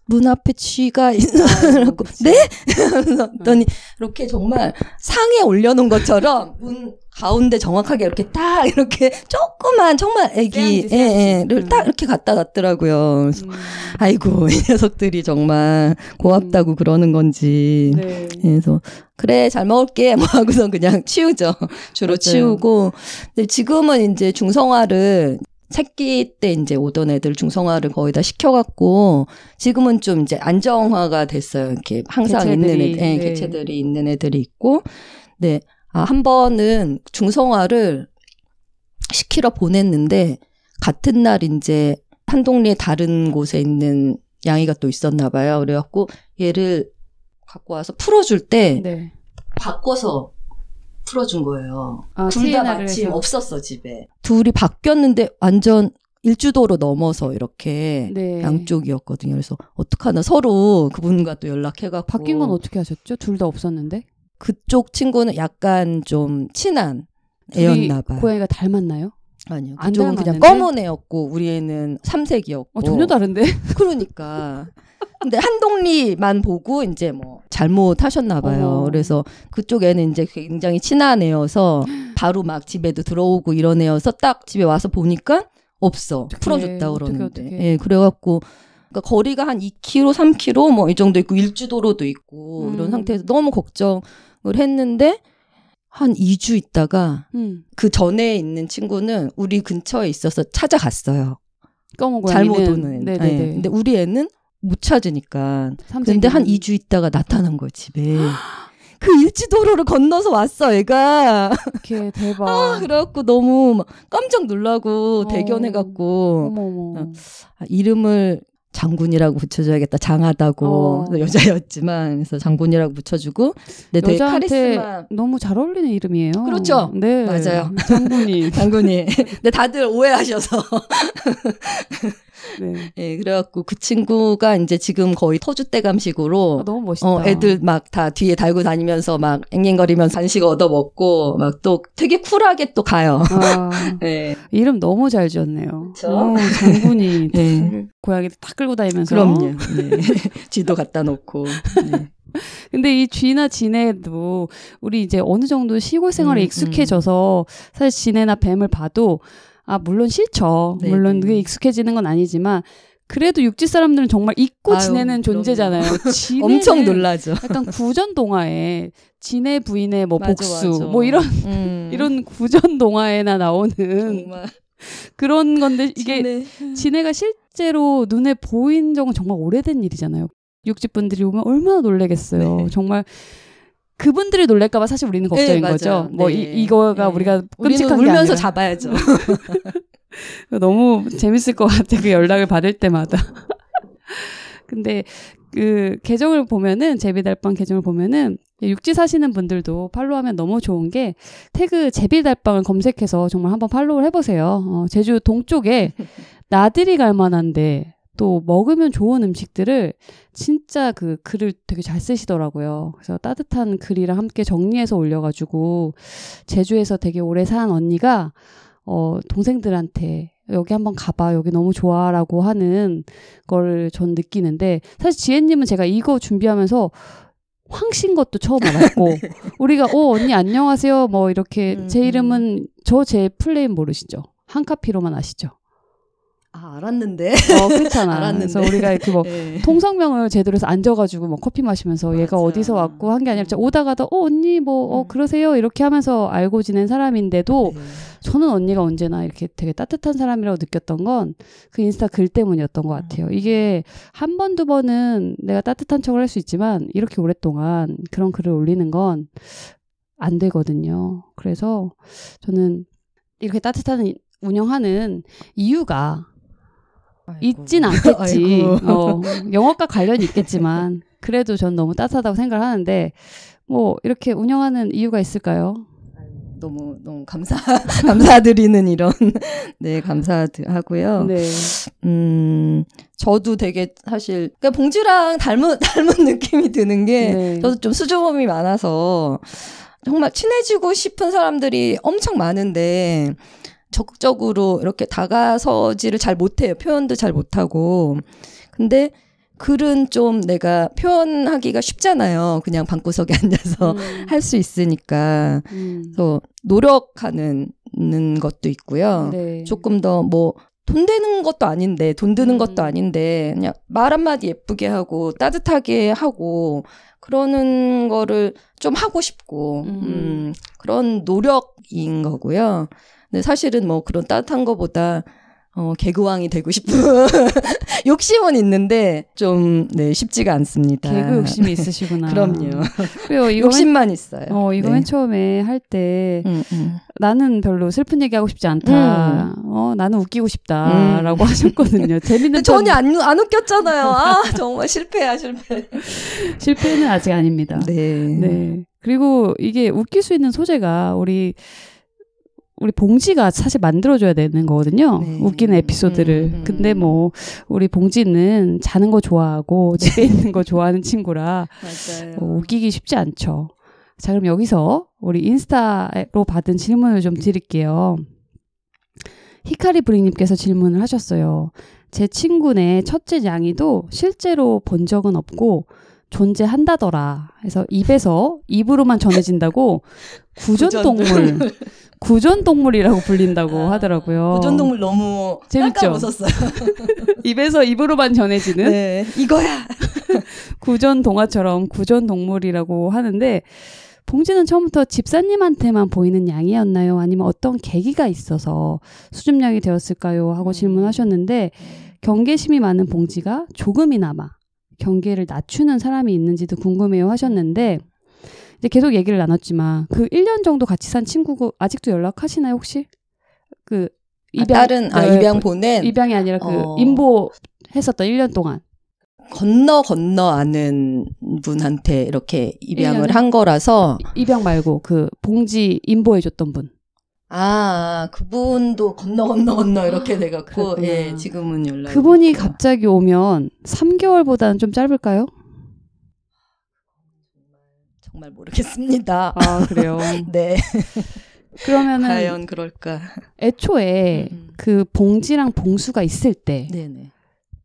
문 앞에 쥐가 아, 있어라고 네? 그랬더니, 음. 이렇게 정말 상에 올려놓은 것처럼, 문, 가운데 정확하게 이렇게 딱 이렇게 조그만 정말 애기를 예, 예, 음. 딱 이렇게 갖다 놨더라고요. 그래서 음. 아이고 이 녀석들이 정말 고맙다고 음. 그러는 건지. 네. 예, 그래서 그래 잘 먹을게 뭐 하고선 그냥 치우죠. 주로 맞아요. 치우고. 근데 지금은 이제 중성화를 새끼 때 이제 오던 애들 중성화를 거의 다 시켜갖고 지금은 좀 이제 안정화가 됐어요. 이렇게 항상 개체들이, 있는 애, 네. 개체들이 있는 애들이 있고, 네 아, 한 번은 중성화를 시키러 보냈는데 같은 날 이제 한 동네 다른 곳에 있는 양이가 또 있었나 봐요. 그래갖고 얘를 갖고 와서 풀어줄 때 네. 바꿔서 풀어준 거예요. 아, 둘다 마침 해서. 없었어 집에. 둘이 바뀌었는데 완전 일주도로 넘어서 이렇게 네. 양쪽이었거든요. 그래서 어떡하나 서로 그분과 또 연락해갖고 바뀐 건 어떻게 하셨죠? 둘 다 없었는데? 그쪽 친구는 약간 좀 친한 애였나 봐. 고양이가 그 닮았나요? 아니요. 그쪽은 그냥 검은 애였고 우리 애는 삼색이었고. 어, 전혀 다른데. 그러니까. 근데 한동리만 보고 이제 뭐 잘못하셨나 봐요. 어. 그래서 그쪽 애는 이제 굉장히 친한 애여서 바로 막 집에도 들어오고 이런 애여서 딱 집에 와서 보니까 없어. 어떡해, 풀어줬다 그러는데. 어떡해, 어떡해. 예, 그래갖고 그러니까 거리가 한 2km, 3km 뭐 이 정도 있고 일주도로도 있고 음. 이런 상태에서 너무 걱정을 했는데 한 2주 있다가 음. 그 전에 있는 친구는 우리 근처에 있어서 찾아갔어요. 까먹 잘못 오는. 네. 근데 우리 애는 못 찾으니까. 삼진이. 근데 한 2주 있다가 나타난 거예요 집에. 그 일지도로를 건너서 왔어, 애가. 걔 대박. 아, 그래갖고 너무 막 깜짝 놀라고 어. 대견해갖고. 어머머. 어. 아, 이름을 장군이라고 붙여줘야겠다. 장하다고 어. 여자였지만 그래서 장군이라고 붙여주고 근데 되게 카리스마 너무 잘 어울리는 이름이에요. 그렇죠. 네 맞아요. 장군이 장군이. 근데 다들 오해하셔서 네. 예, 그래갖고 그 친구가 이제 지금 거의 터줏대감식으로 아, 너무 어, 멋있다. 어, 애들 막 다 뒤에 달고 다니면서 막 앵앵거리면서 간식 얻어 먹고 막 또 되게 쿨하게 또 가요. 아, 네. 이름 너무 잘 지었네요. 어, 장군이 네. 네. 고양이도딱 끌고 다니면서 그럼요. 네. 네. 쥐도 갖다 놓고. 네. 근데 이 쥐나 지네도 우리 이제 어느 정도 시골 생활에 음, 익숙해져서 음. 사실 지네나 뱀을 봐도 아 물론 싫죠. 네네. 물론 네. 그게 익숙해지는 건 아니지만 그래도 육지 사람들은 정말 잊고 아유, 지내는 존재잖아요. 엄청 놀라죠. 약간 구전 동화에 지네 부인의 뭐 맞아, 복수 맞아. 뭐 이런 음. 이런 구전 동화에나 나오는 그런 건데 이게 지네. 진해가 실제로 눈에 보인 적은 정말 오래된 일이잖아요. 육지 분들이 오면 얼마나 놀래겠어요. 네. 정말 그분들을 놀랄까봐 사실 우리는 네, 걱정인 네, 거죠. 뭐 네. 이, 이거가 네. 우리가 끔찍한 우리는 울면서 잡아야죠. 너무 재밌을 것 같아 그 연락을 받을 때마다. 근데 그 계정을 보면은 제비달빵 계정을 보면은 육지 사시는 분들도 팔로우하면 너무 좋은 게 태그 제비달빵을 검색해서 정말 한번 팔로우를 해보세요. 어, 제주 동쪽에 나들이 갈 만한데 또 먹으면 좋은 음식들을 진짜 그 글을 되게 잘 쓰시더라고요. 그래서 따뜻한 글이랑 함께 정리해서 올려가지고 제주에서 되게 오래 산 언니가 어, 동생들한테 여기 한번 가봐. 여기 너무 좋아라고 하는 걸 전 느끼는데 사실 지혜님은 제가 이거 준비하면서 황신 것도 처음 알았고 네. 우리가 어 언니 안녕하세요 뭐 이렇게 음, 제 음. 이름은 저 제 플레임 모르시죠? 한카피로만 아시죠? 아, 알았는데. 어, 그렇잖아. 알았는데. 그래서 우리가 이렇게 뭐 네. 통성명을 제대로 해서 앉아가지고 뭐 커피 마시면서 맞아. 얘가 어디서 왔고 한 게 아니라 진짜 오다가다 어 언니 뭐 어, 음. 그러세요 이렇게 하면서 알고 지낸 사람인데도 네. 저는 언니가 언제나 이렇게 되게 따뜻한 사람이라고 느꼈던 건 그 인스타 글 때문이었던 것 음. 같아요. 이게 한 번, 두 번은 내가 따뜻한 척을 할 수 있지만 이렇게 오랫동안 그런 글을 올리는 건 안 되거든요. 그래서 저는 이렇게 따뜻한 운영하는 이유가 있진 않겠지. 어, 영업과 관련이 있겠지만 그래도 전 너무 따뜻하다고 생각을 하는데 뭐 이렇게 운영하는 이유가 있을까요? 너무 너무 감사 감사드리는 이런 네 감사하고요. 네. 음 저도 되게 사실 그러니까 봉지랑 닮은 닮은 느낌이 드는 게 네. 저도 좀 수줍음이 많아서 정말 친해지고 싶은 사람들이 엄청 많은데 적극적으로 이렇게 다가서지를 잘 못해요. 표현도 잘 못하고. 근데 글은 좀 내가 표현하기가 쉽잖아요. 그냥 방구석에 앉아서 음. 할수 있으니까. 음. 그래서 노력하는 것도 있고요. 네. 조금 더 뭐 돈 되는 것도 아닌데 돈 드는 음. 것도 아닌데 그냥 말 한마디 예쁘게 하고 따뜻하게 하고 그러는 거를 좀 하고 싶고 음, 음. 그런 노력인 거고요. 근데 사실은 뭐 그런 따뜻한 거보다 어, 개그왕이 되고 싶은 욕심은 있는데 좀 네, 쉽지가 않습니다. 개그 욕심이 있으시구나. 그럼요. 그리고 욕심만 맨, 있어요. 어, 이거 네. 맨 처음에 할때 음, 음. 나는 별로 슬픈 얘기하고 싶지 않다. 음. 어, 나는 웃기고 싶다라고 음. 하셨거든요. 재밌는 전혀 안, 안 웃겼잖아요. 아, 정말 실패야, 실패. 실패는 아직 아닙니다. 네. 네. 그리고 이게 웃길 수 있는 소재가 우리 우리 봉지가 사실 만들어줘야 되는 거거든요. 네. 웃기는 에피소드를. 음, 음. 근데 뭐, 우리 봉지는 자는 거 좋아하고 네. 집에 있는 거 좋아하는 친구라 어, 웃기기 쉽지 않죠. 자, 그럼 여기서 우리 인스타로 받은 질문을 좀 드릴게요. 히카리 브링님께서 질문을 하셨어요. 제 친구네 첫째 양이도 실제로 본 적은 없고 존재한다더라. 그래서 입에서 입으로만 전해진다고 구전동물 구전 동물이라고 불린다고 아, 하더라고요. 구전 동물 너무 재밌죠. 웃었어요. 입에서 입으로만 전해지는 네, 이거야. 구전 동화처럼 구전 동물이라고 하는데 봉지는 처음부터 집사님한테만 보이는 양이었나요? 아니면 어떤 계기가 있어서 수줍냥이 되었을까요? 하고 음. 질문하셨는데 경계심이 많은 봉지가 조금이나마 경계를 낮추는 사람이 있는지도 궁금해요 하셨는데 이제 계속 얘기를 나눴지만 그 1년 정도 같이 산 친구고 아직도 연락하시나요 혹시? 그 입양 아, 다른 아 입양 아, 네, 그 보낸 입양이 아니라 그 어... 인보 했었던 1년 동안 건너 건너 아는 분한테 이렇게 입양을 한 거라서 입양 말고 그 봉지 인보해 줬던 분. 아, 그분도 건너 건너 건너 이렇게 아, 돼갖고, 그 예, 지금은 연락. 그분이 갑자기 오면 3개월보다는 좀 짧을까요? 정말 모르겠습니다. 아 그래요. 네. 그러면은 과연 그럴까? 애초에 음, 음. 그 봉지랑 봉수가 있을 때 네네.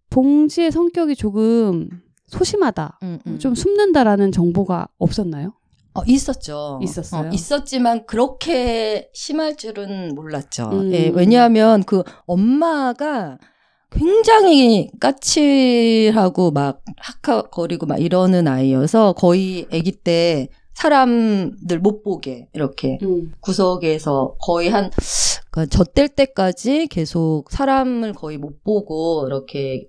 봉지의 성격이 조금 소심하다, 음, 음, 음. 좀 숨는다라는 정보가 없었나요? 어, 있었죠. 있었어요. 어, 있었지만 그렇게 심할 줄은 몰랐죠. 음. 예, 왜냐하면 그 엄마가 굉장히 까칠하고 막 학학거리고 막 이러는 아이여서 거의 아기 때 사람들 못 보게 이렇게 음. 구석에서 거의 한 그러니까 젖될 때까지 계속 사람을 거의 못 보고 이렇게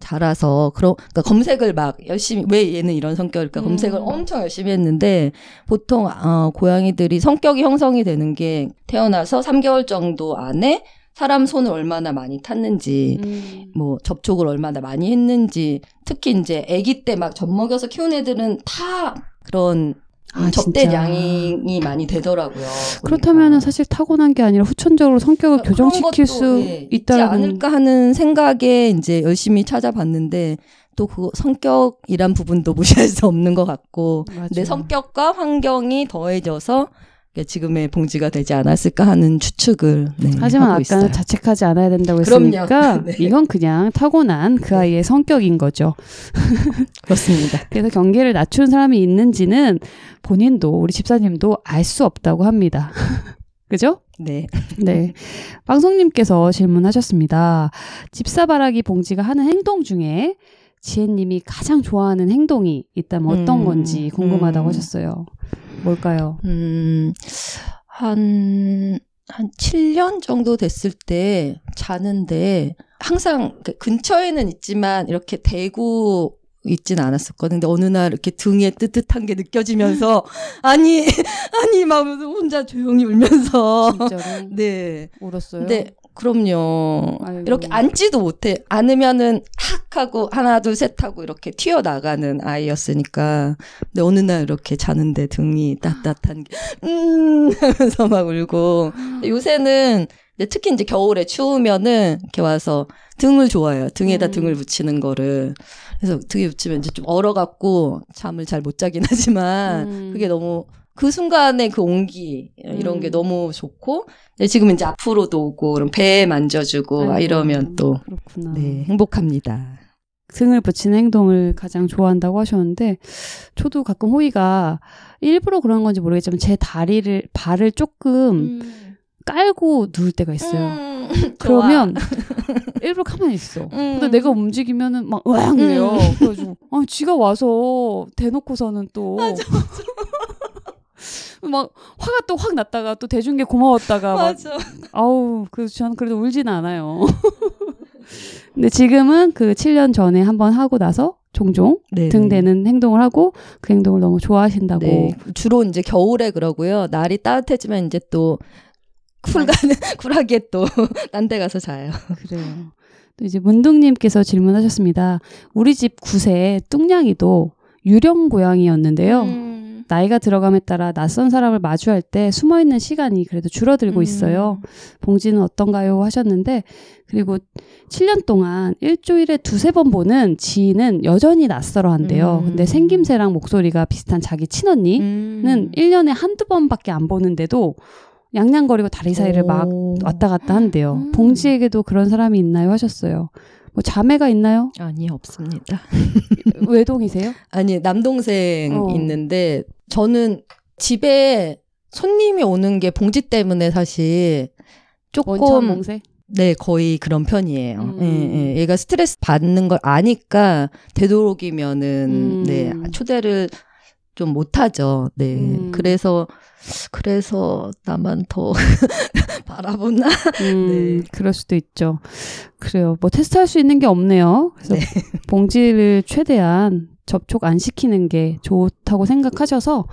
자라서 그러 그러니까 검색을 막 열심히 왜 얘는 이런 성격일까 음. 검색을 엄청 열심히 했는데 보통 어, 고양이들이 성격이 형성이 되는 게 태어나서 3개월 정도 안에 사람 손을 얼마나 많이 탔는지, 음. 뭐 접촉을 얼마나 많이 했는지, 특히 이제 아기 때 막 젖 먹여서 키운 애들은 다 그런 아, 접대량이 많이 되더라고요. 그렇다면 은 사실 타고난 게 아니라 후천적으로 성격을 그러니까 교정시킬 수 예, 있다는 않을까 하는 생각에 이제 열심히 찾아봤는데 또 그 성격이란 부분도 무시할 수 없는 것 같고 맞아. 내 성격과 환경이 더해져서 예, 지금의 봉지가 되지 않았을까 하는 추측을 네, 네 하지만 아까 있어요. 자책하지 않아야 된다고 했으니까 네. 이건 그냥 타고난 그 아이의 네. 성격인 거죠. 그렇습니다. 그래서 경계를 낮춘 사람이 있는지는 본인도 우리 집사님도 알 수 없다고 합니다. 그죠? 네. 네. 방송님께서 질문하셨습니다. 집사바라기 봉지가 하는 행동 중에 지혜님이 가장 좋아하는 행동이 있다면 어떤 음, 건지 궁금하다고 음. 하셨어요. 뭘까요? 음, 한, 한 7년 정도 됐을 때 자는데 항상 그 근처에는 있지만 이렇게 대구 있진 않았었거든. 근데 어느 날 이렇게 등에 뜨뜻한 게 느껴지면서 아니 아니 막 혼자 조용히 울면서 진짜로 네 울었어요. 네 그럼요. 아이고. 이렇게 앉지도 못해. 안으면은 탁 하고 하나 둘 셋 하고 이렇게 튀어 나가는 아이였으니까. 근데 어느 날 이렇게 자는데 등이 따뜻한 게 음 하면서 막 울고. 요새는 특히 이제 겨울에 추우면은 이렇게 와서 등을 좋아해요. 등에다 음. 등을 붙이는 거를. 그래서 등에 붙이면 이제 좀 얼어갖고 잠을 잘 못 자긴 하지만 음. 그게 너무 그 순간의 그 온기 이런 음. 게 너무 좋고 네, 지금 이제 앞으로도 오고 그럼 배 만져주고 아이고, 이러면 또 그렇구나. 네, 행복합니다. 승을 붙이는 행동을 가장 좋아한다고 하셨는데 저도 가끔 호이가 일부러 그런 건지 모르겠지만 제 다리를 발을 조금 음. 깔고 누울 때가 있어요. 음, 그러면 일부러 가만히 있어. 음. 근데 내가 움직이면은 막으악 래요 음. 그래가지고 아 지가 와서 대놓고서는 또 맞아, 맞아. 막 화가 또 확 났다가 또 대중계 고마웠다가 맞아. 아우 그래 저는 그래도 울진 않아요. 근데 지금은 그 7년 전에 한번 하고 나서 종종 네네. 네, 네. 등대는 행동을 하고 그 행동을 너무 좋아하신다고. 네. 주로 이제 겨울에 그러고요. 날이 따뜻해지면 이제 또쿨가 네. 쿨하게 또 딴 데 가서 자요. 그래요. 또 이제 문둥님께서 질문하셨습니다. 우리 집 9세 뚱냥이도 유령 고양이였는데요. 음. 나이가 들어감에 따라 낯선 사람을 마주할 때 숨어 있는 시간이 그래도 줄어들고 음. 있어요. 음. 봉지는 어떤가요? 하셨는데 그리고 7년 동안 일주일에 두세 번 보는 지인은 여전히 낯설어 한대요. 음. 근데 생김새랑 목소리가 비슷한 자기 친언니는 1년에 음. 한두 번밖에 안 보는데도 양양거리고 다리 사이를 오. 막 왔다 갔다 한대요. 음. 봉지에게도 그런 사람이 있나요? 하셨어요. 뭐 자매가 있나요? 아니 없습니다. 외동이세요? 아니 남동생 어. 있는데 저는 집에 손님이 오는 게 봉지 때문에 사실 조금 네 거의 그런 편이에요. 음. 예, 예. 얘가 스트레스 받는 걸 아니까 되도록이면은 음. 네 초대를 좀 못하죠. 네 음. 그래서 그래서 나만 더 바라보나? 음, 네. 그럴 수도 있죠. 그래요. 뭐 테스트할 수 있는 게 없네요. 그래서 네. 봉지를 최대한 접촉 안 시키는 게 좋다고 생각하셔서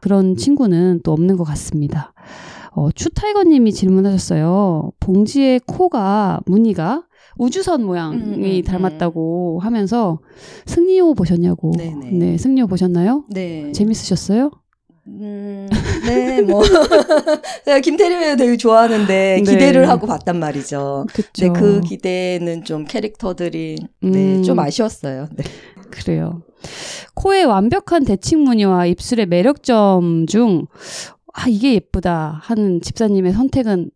그런 친구는 또 없는 것 같습니다. 어, 추타이거님이 질문하셨어요. 봉지의 코가 무늬가 우주선 모양이 음, 음, 음. 닮았다고 하면서 승리호 보셨냐고. 네네. 네. 네, 승리호 보셨나요? 네. 재밌으셨어요? 음, 네, 뭐. 제가 김태리 배우 되게 좋아하는데 네. 기대를 하고 봤단 말이죠. 그쵸. 네, 그 기대는 좀 캐릭터들이 네, 음. 좀 아쉬웠어요. 네. 그래요. 코의 완벽한 대칭 무늬와 입술의 매력점 중, 아, 이게 예쁘다 하는 집사님의 선택은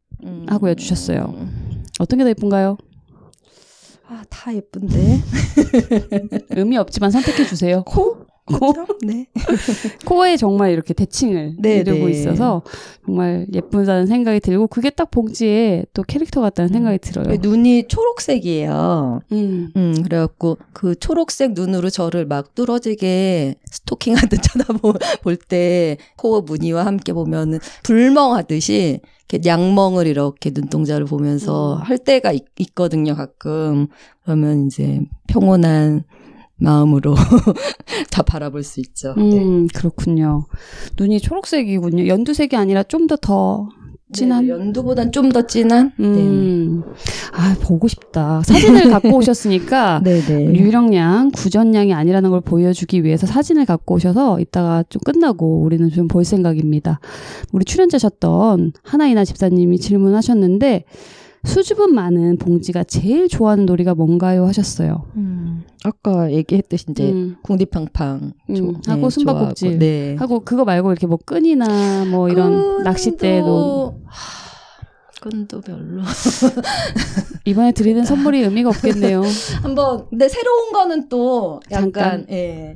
음. 하고 여주셨어요. 어떤 게 더 예쁜가요? 아, 다 예쁜데. 의미 없지만 선택해 주세요. 코? 코, 네. 코에 정말 이렇게 대칭을 네, 이루고 네. 있어서 정말 예쁘다는 생각이 들고 그게 딱 봉지에 또 캐릭터 같다는 음. 생각이 들어요. 그 눈이 초록색이에요. 음. 음, 그래갖고 그 초록색 눈으로 저를 막 뚫어지게 스토킹하듯 쳐다볼 때코어 무늬와 함께 보면은 불멍하듯이 이렇게 양멍을 이렇게 눈동자를 보면서 음. 할 때가 있, 있거든요, 가끔. 그러면 이제 평온한 마음으로 다 바라볼 수 있죠. 음, 네. 그렇군요. 눈이 초록색이군요. 연두색이 아니라 좀 더더 네, 더 진한 네, 연두보단 좀 더 진한. 음. 네. 아 보고 싶다. 사진을 갖고 오셨으니까 네, 네. 유령양, 구전량이 아니라는 걸 보여주기 위해서 사진을 갖고 오셔서 이따가 좀 끝나고 우리는 좀 볼 생각입니다. 우리 출연자셨던 하나이나 집사님이 질문하셨는데 수줍음 많은 봉지가 제일 좋아하는 놀이가 뭔가요 하셨어요. 음, 아까 얘기했듯이 이제 음. 궁디팡팡 음, 조, 하고 네, 숨바꼭질 네. 하고 그거 말고 이렇게 뭐 끈이나 뭐 이런 끈도... 낚싯대도 끈도 별로 이번에 드리는 선물이 의미가 없겠네요. 한번 근데 새로운 거는 또 약간 잠깐. 예.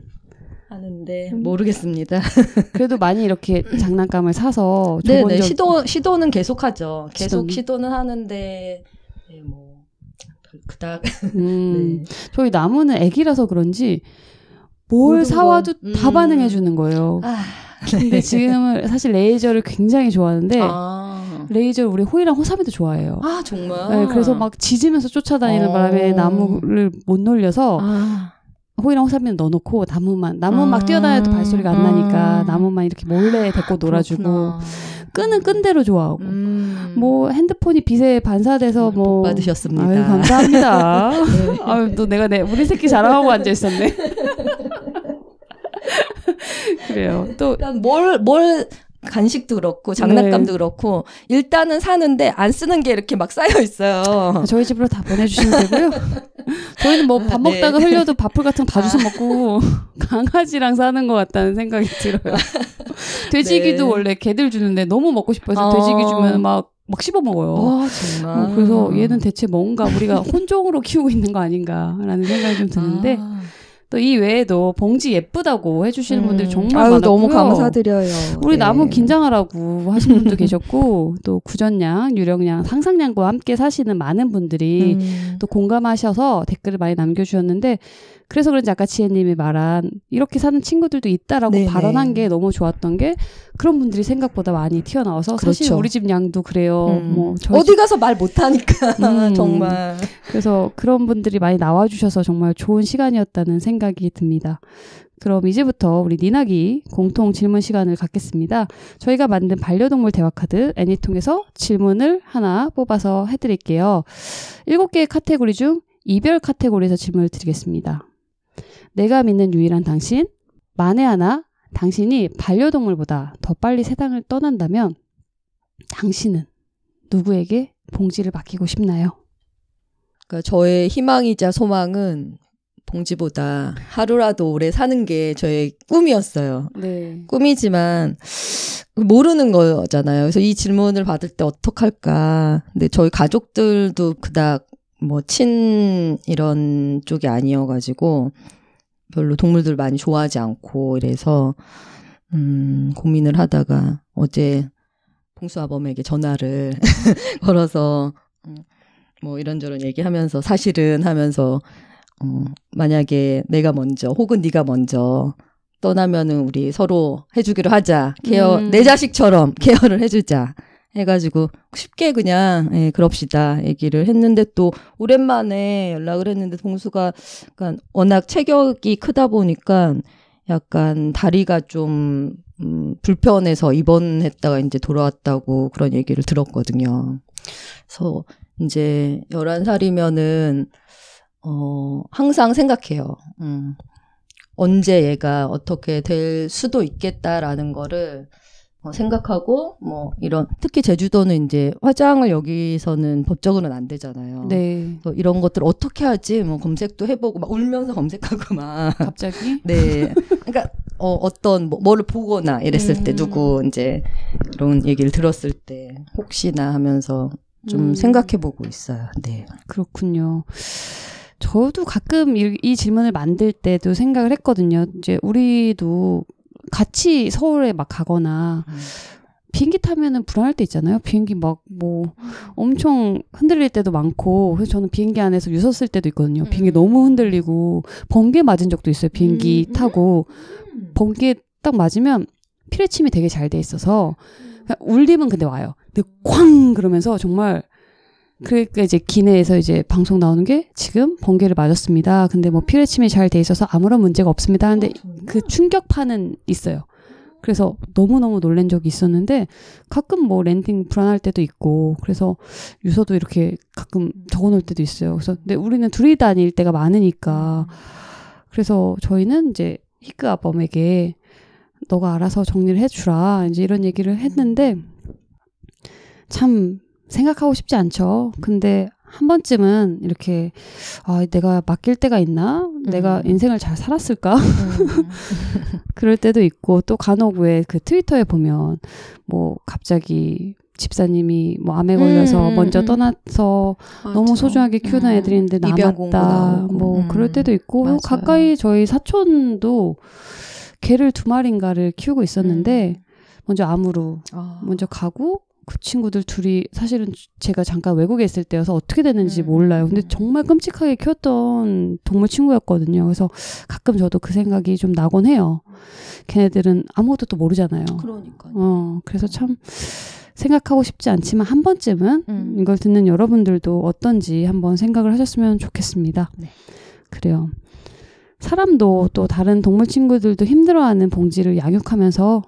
아는데 음. 모르겠습니다. 그래도 많이 이렇게 장난감을 사서 네네 적... 시도 시도는 계속하죠. 계속 시도는, 시도는 하는데 네, 뭐 그닥. 음, 네. 저희 나무는 애기라서 그런지 뭘 사와도 건... 다 음. 반응해 주는 거예요. 아, 네. 근데 지금은 사실 레이저를 굉장히 좋아하는데 아. 레이저 우리 호이랑 호삼이도 좋아해요. 아 정말. 네, 그래서 막 짖으면서 쫓아다니는 어. 바람에 나무를 못 놀려서 아. 호이랑 호삼이는 넣어놓고 나무만 나무 막 뛰어다녀도 발소리가 안 나니까 음. 나무만 이렇게 몰래 데리고 아, 놀아주고 끈은 끈대로 좋아하고 음. 뭐 핸드폰이 빛에 반사돼서 음, 뭐 받으셨습니다. 아유, 감사합니다. 네. 아유 또 내가 내 우리 새끼 자랑하고 앉아 있었네. 그래요. 또 뭘뭘 그러니까 뭘 간식도 그렇고 장난감도 네. 그렇고 일단은 사는데 안 쓰는 게 이렇게 막 쌓여 있어요. 아, 저희 집으로 다 보내주시면 되고요. 저희는 뭐밥 네. 먹다가 네. 흘려도 밥풀 같은 거다 아. 주워 먹고 강아지랑 사는 것 같다는 생각이 들어요. 돼지기도 네. 원래 개들 주는데 너무 먹고 싶어서 어. 돼지기 주면 막 막 씹어 먹어요. 와, 정말. 뭐 그래서 얘는 대체 뭔가 우리가 혼종으로 키우고 있는 거 아닌가라는 생각이 좀 드는데 아. 또이 외에도 봉지 예쁘다고 해주시는 음. 분들 정말 아유, 많았고요. 너무 감사드려요. 우리 네. 나무 긴장하라고 하신 분도 계셨고 또 구전량, 유령량, 상상량과 함께 사시는 많은 분들이 음. 또 공감하셔서 댓글을 많이 남겨주셨는데 그래서 그런지 아까 지혜님이 말한 이렇게 사는 친구들도 있다라고 네네. 발언한 게 너무 좋았던 게 그런 분들이 생각보다 많이 튀어나와서 그렇죠. 사실 우리 집 양도 그래요. 음. 뭐 어디 가서 말 못하니까 음. 정말. 그래서 그런 분들이 많이 나와주셔서 정말 좋은 시간이었다는 생각이 듭니다. 그럼 이제부터 우리 니나기 공통 질문 시간을 갖겠습니다. 저희가 만든 반려동물 대화 카드 애니통에서 e 질문을 하나 뽑아서 해드릴게요. 7개의 카테고리 중 이별 카테고리에서 질문을 드리겠습니다. 내가 믿는 유일한 당신, 만에 하나 당신이 반려동물보다 더 빨리 세상을 떠난다면 당신은 누구에게 봉지를 맡기고 싶나요? 그러니까 저의 희망이자 소망은 봉지보다 하루라도 오래 사는 게 저의 꿈이었어요. 네. 꿈이지만 모르는 거잖아요. 그래서 이 질문을 받을 때 어떡할까. 근데 저희 가족들도 그닥 뭐친 이런 쪽이 아니어가지고 별로 동물들 많이 좋아하지 않고 이래서 음 고민을 하다가 어제 봉수 아범에게 전화를 걸어서 음, 뭐 이런저런 얘기하면서 사실은 하면서 어 만약에 내가 먼저 혹은 네가 먼저 떠나면은 우리 서로 해주기로 하자 케어 음. 내 자식처럼 케어를 해주자 해가지고 쉽게 그냥 예, 그럽시다 얘기를 했는데 또 오랜만에 연락을 했는데 동수가 약간 워낙 체격이 크다 보니까 약간 다리가 좀 음, 불편해서 입원했다가 이제 돌아왔다고 그런 얘기를 들었거든요. 그래서 이제 11살이면은 어, 항상 생각해요. 음. 언제 얘가 어떻게 될 수도 있겠다라는 거를 뭐 생각하고 뭐 이런 특히 제주도는 이제 화장을 여기서는 법적으로는 안 되잖아요. 네. 그래서 이런 것들 어떻게 하지? 뭐 검색도 해보고 막 울면서 검색하고 막 갑자기 네. 그러니까 어, 어떤 뭐, 뭐를 보거나 이랬을 음. 때 누구 이제 이런 얘기를 들었을 때 혹시나 하면서 좀 음. 생각해보고 있어요. 네. 그렇군요. 저도 가끔 이, 이 질문을 만들 때도 생각을 했거든요. 이제 우리도 같이 서울에 막 가거나 음. 비행기 타면은 불안할 때 있잖아요. 비행기 막 뭐 엄청 흔들릴 때도 많고 그래서 저는 비행기 안에서 유섰을 때도 있거든요. 비행기 음. 너무 흔들리고 번개 맞은 적도 있어요. 비행기 음. 타고 음. 번개 딱 맞으면 피뢰침이 되게 잘 돼 있어서 그러니까 울림은 근데 와요. 근데 쾅 그러면서 정말 그러니까 이제 기내에서 이제 방송 나오는 게 지금 번개를 맞았습니다. 근데 뭐 피뢰침이 잘 돼 있어서 아무런 문제가 없습니다. 근는데그 아, 충격파는 있어요. 그래서 너무너무 놀란 적이 있었는데 가끔 뭐 랜딩 불안할 때도 있고 그래서 유서도 이렇게 가끔 적어 놓을 때도 있어요. 그래서 근데 우리는 둘이 다닐 때가 많으니까 그래서 저희는 이제 히크 아범에게 너가 알아서 정리를 해주라 이제 이런 얘기를 했는데 참 생각하고 싶지 않죠. 근데 한 번쯤은 이렇게 아, 내가 맡길 때가 있나? 음. 내가 인생을 잘 살았을까? 음. 그럴 때도 있고 또 간혹 왜그 트위터에 보면 뭐 갑자기 집사님이 뭐 암에 걸려서 음, 음 먼저 음. 떠나서 맞아. 너무 소중하게 네. 키우는 애들인데 남았다. 뭐 그럴 때도 있고 어, 맞아요. 가까이 저희 사촌도 개를 두 마리인가를 키우고 있었는데 먼저 암으로 아. 먼저 가고 그 친구들 둘이 사실은 제가 잠깐 외국에 있을 때여서 어떻게 됐는지 음. 몰라요. 근데 음. 정말 끔찍하게 키웠던 동물 친구였거든요. 그래서 가끔 저도 그 생각이 좀 나곤 해요. 걔네들은 아무것도 또 모르잖아요. 그러니까. 어, 그래서 참 생각하고 싶지 않지만 한 번쯤은 음. 이걸 듣는 여러분들도 어떤지 한번 생각을 하셨으면 좋겠습니다. 네. 그래요. 사람도 또 다른 동물 친구들도 힘들어하는 봉지를 양육하면서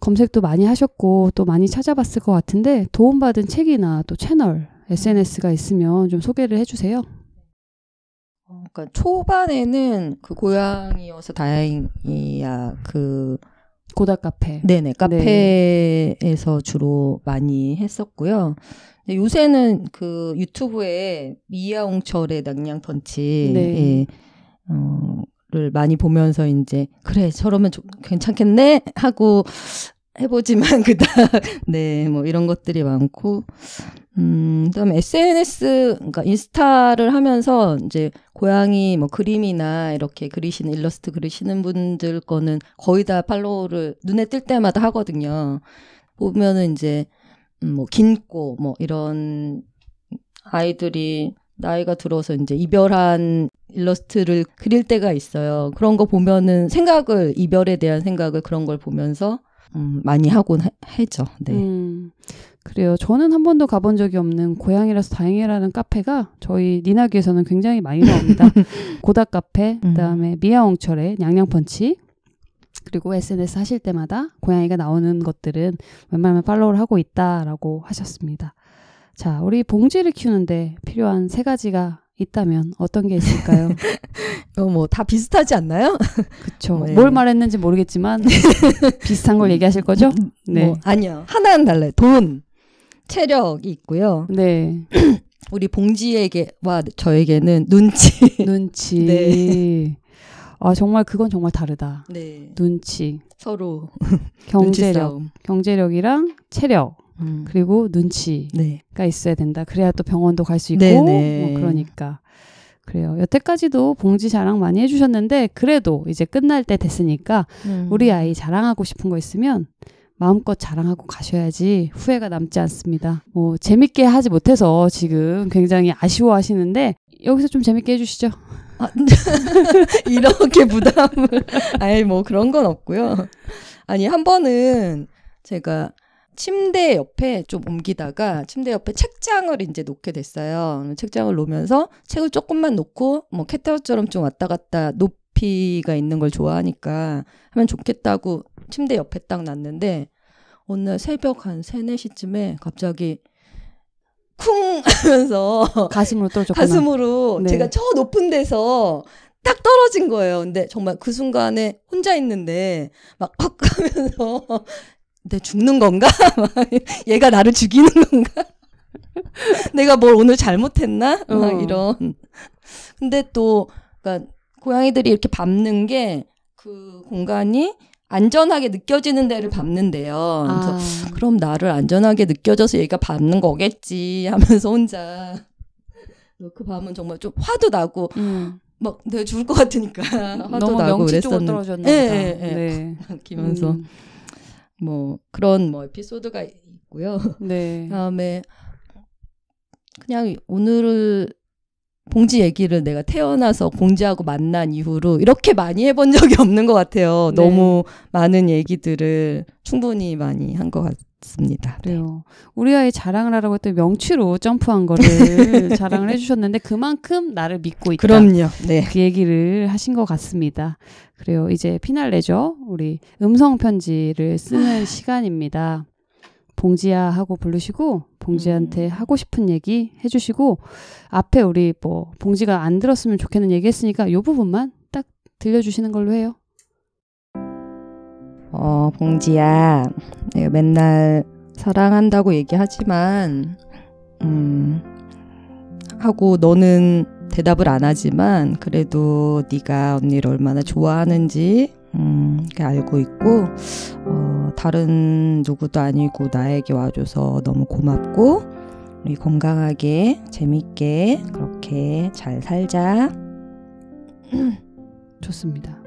검색도 많이 하셨고 또 많이 찾아봤을 것 같은데 도움받은 책이나 또 채널, SNS가 있으면 좀 소개를 해주세요. 어, 그러니까 초반에는 그 고양이어서 다행이야 그 고다 카페. 네네 네. 카페에서 네. 주로 많이 했었고요. 요새는 그 유튜브에 미야옹철의 낭냥 펀치 네. 예. 어, 를 많이 보면서 이제 그래 저러면 좀 괜찮겠네 하고 해보지만 그다음네뭐 이런 것들이 많고 음 그다음에 SNS 그러니까 인스타를 하면서 이제 고양이 뭐 그림이나 이렇게 그리시는 일러스트 그리시는 분들 거는 거의 다 팔로우를 눈에 띌 때마다 하거든요 보면은 이제 음, 뭐 긴꼬 뭐 이런 아이들이 나이가 들어서 이제 이별한 일러스트를 그릴 때가 있어요. 그런 거 보면은 생각을 이별에 대한 생각을 그런 걸 보면서 음, 많이 하곤 해죠. 네. 음, 그래요. 저는 한 번도 가본 적이 없는 고향이라서 다행이라는 카페가 저희 니나귀에서는 굉장히 많이 나옵니다. 고닥 카페, 음. 그다음에 음. 미아옹철의냥냥펀치 그리고 SNS 하실 때마다 고양이가 나오는 것들은 웬만하면 팔로우를 하고 있다라고 하셨습니다. 자, 우리 봉지를 키우는데 필요한 세 가지가 있다면 어떤 게 있을까요? 어, 뭐, 다 비슷하지 않나요? 그쵸. 네. 뭘 말했는지 모르겠지만, 비슷한 걸 얘기하실 거죠? 음, 음, 음, 네. 뭐, 아니요. 하나는 달라요. 돈, 체력이 있고요. 네. 우리 봉지에게, 와, 저에게는 눈치. 눈치. 네. 아, 정말 그건 정말 다르다. 네. 눈치. 서로. 경제력. 경제력이랑 체력. 음. 그리고 눈치가 네. 있어야 된다. 그래야 또 병원도 갈 수 있고 뭐 그러니까 그래요. 여태까지도 봉지 자랑 많이 해주셨는데 그래도 이제 끝날 때 됐으니까 음. 우리 아이 자랑하고 싶은 거 있으면 마음껏 자랑하고 가셔야지 후회가 남지 않습니다. 뭐 재밌게 하지 못해서 지금 굉장히 아쉬워하시는데 여기서 좀 재밌게 해주시죠. 아, 이렇게 부담을 아예 뭐 그런 건 없고요. 아니 한 번은 제가 침대 옆에 좀 옮기다가 침대 옆에 책장을 이제 놓게 됐어요. 책장을 놓으면서 책을 조금만 놓고 뭐 캣타워처럼 좀 왔다 갔다 높이가 있는 걸 좋아하니까 하면 좋겠다고 침대 옆에 딱 놨는데 오늘 새벽 한 3, 4 시쯤에 갑자기 쿵 하면서 가슴으로 떨어졌구나. 가슴으로 네. 제가 저 높은 데서 딱 떨어진 거예요. 근데 정말 그 순간에 혼자 있는데 막 헉 하면서 내 죽는 건가? 얘가 나를 죽이는 건가? 내가 뭘 오늘 잘못했나? 어. 막 이런. 근데 또, 그니까, 고양이들이 이렇게 밟는 게 그 공간이 안전하게 느껴지는 데를 밟는데요. 그래서 아. 그럼 나를 안전하게 느껴져서 얘가 밟는 거겠지 하면서 혼자. 그 밤은 정말 좀 화도 나고, 음. 막 내가 죽을 것 같으니까 화도 너무 나고 명치 그랬었는데. 쪽으로 떨어졌나 보다. 예, 예, 예. 네, 네, 네. 네. 막 이면서. 음. 뭐 그런 뭐 에피소드가 있고요. 네. 그다음에 그냥 오늘을 봉지 얘기를 내가 태어나서 봉지하고 만난 이후로 이렇게 많이 해본 적이 없는 것 같아요. 네. 너무 많은 얘기들을 충분히 많이 한 것 같습니다. 네. 그래요. 네. 우리 아이 자랑을 하라고 했더니 명치로 점프한 거를 자랑을 해주셨는데 그만큼 나를 믿고 있다. 그럼요. 네. 그 얘기를 하신 것 같습니다. 그래요. 이제 피날레죠. 우리 음성 편지를 쓰는 아. 시간입니다. 봉지야 하고 부르시고 봉지한테 음. 하고 싶은 얘기 해주시고 앞에 우리 뭐 봉지가 안 들었으면 좋겠는 얘기 했으니까 요 부분만 딱 들려주시는 걸로 해요. 어 봉지야 내가 맨날 사랑한다고 얘기하지만 음 하고 너는 대답을 안 하지만 그래도 네가 언니를 얼마나 좋아하는지 음, 알고 있고, 어, 다른 누구도 아니고 나에게 와줘서 너무 고맙고, 우리 건강하게, 재밌게, 그렇게 잘 살자. 좋습니다.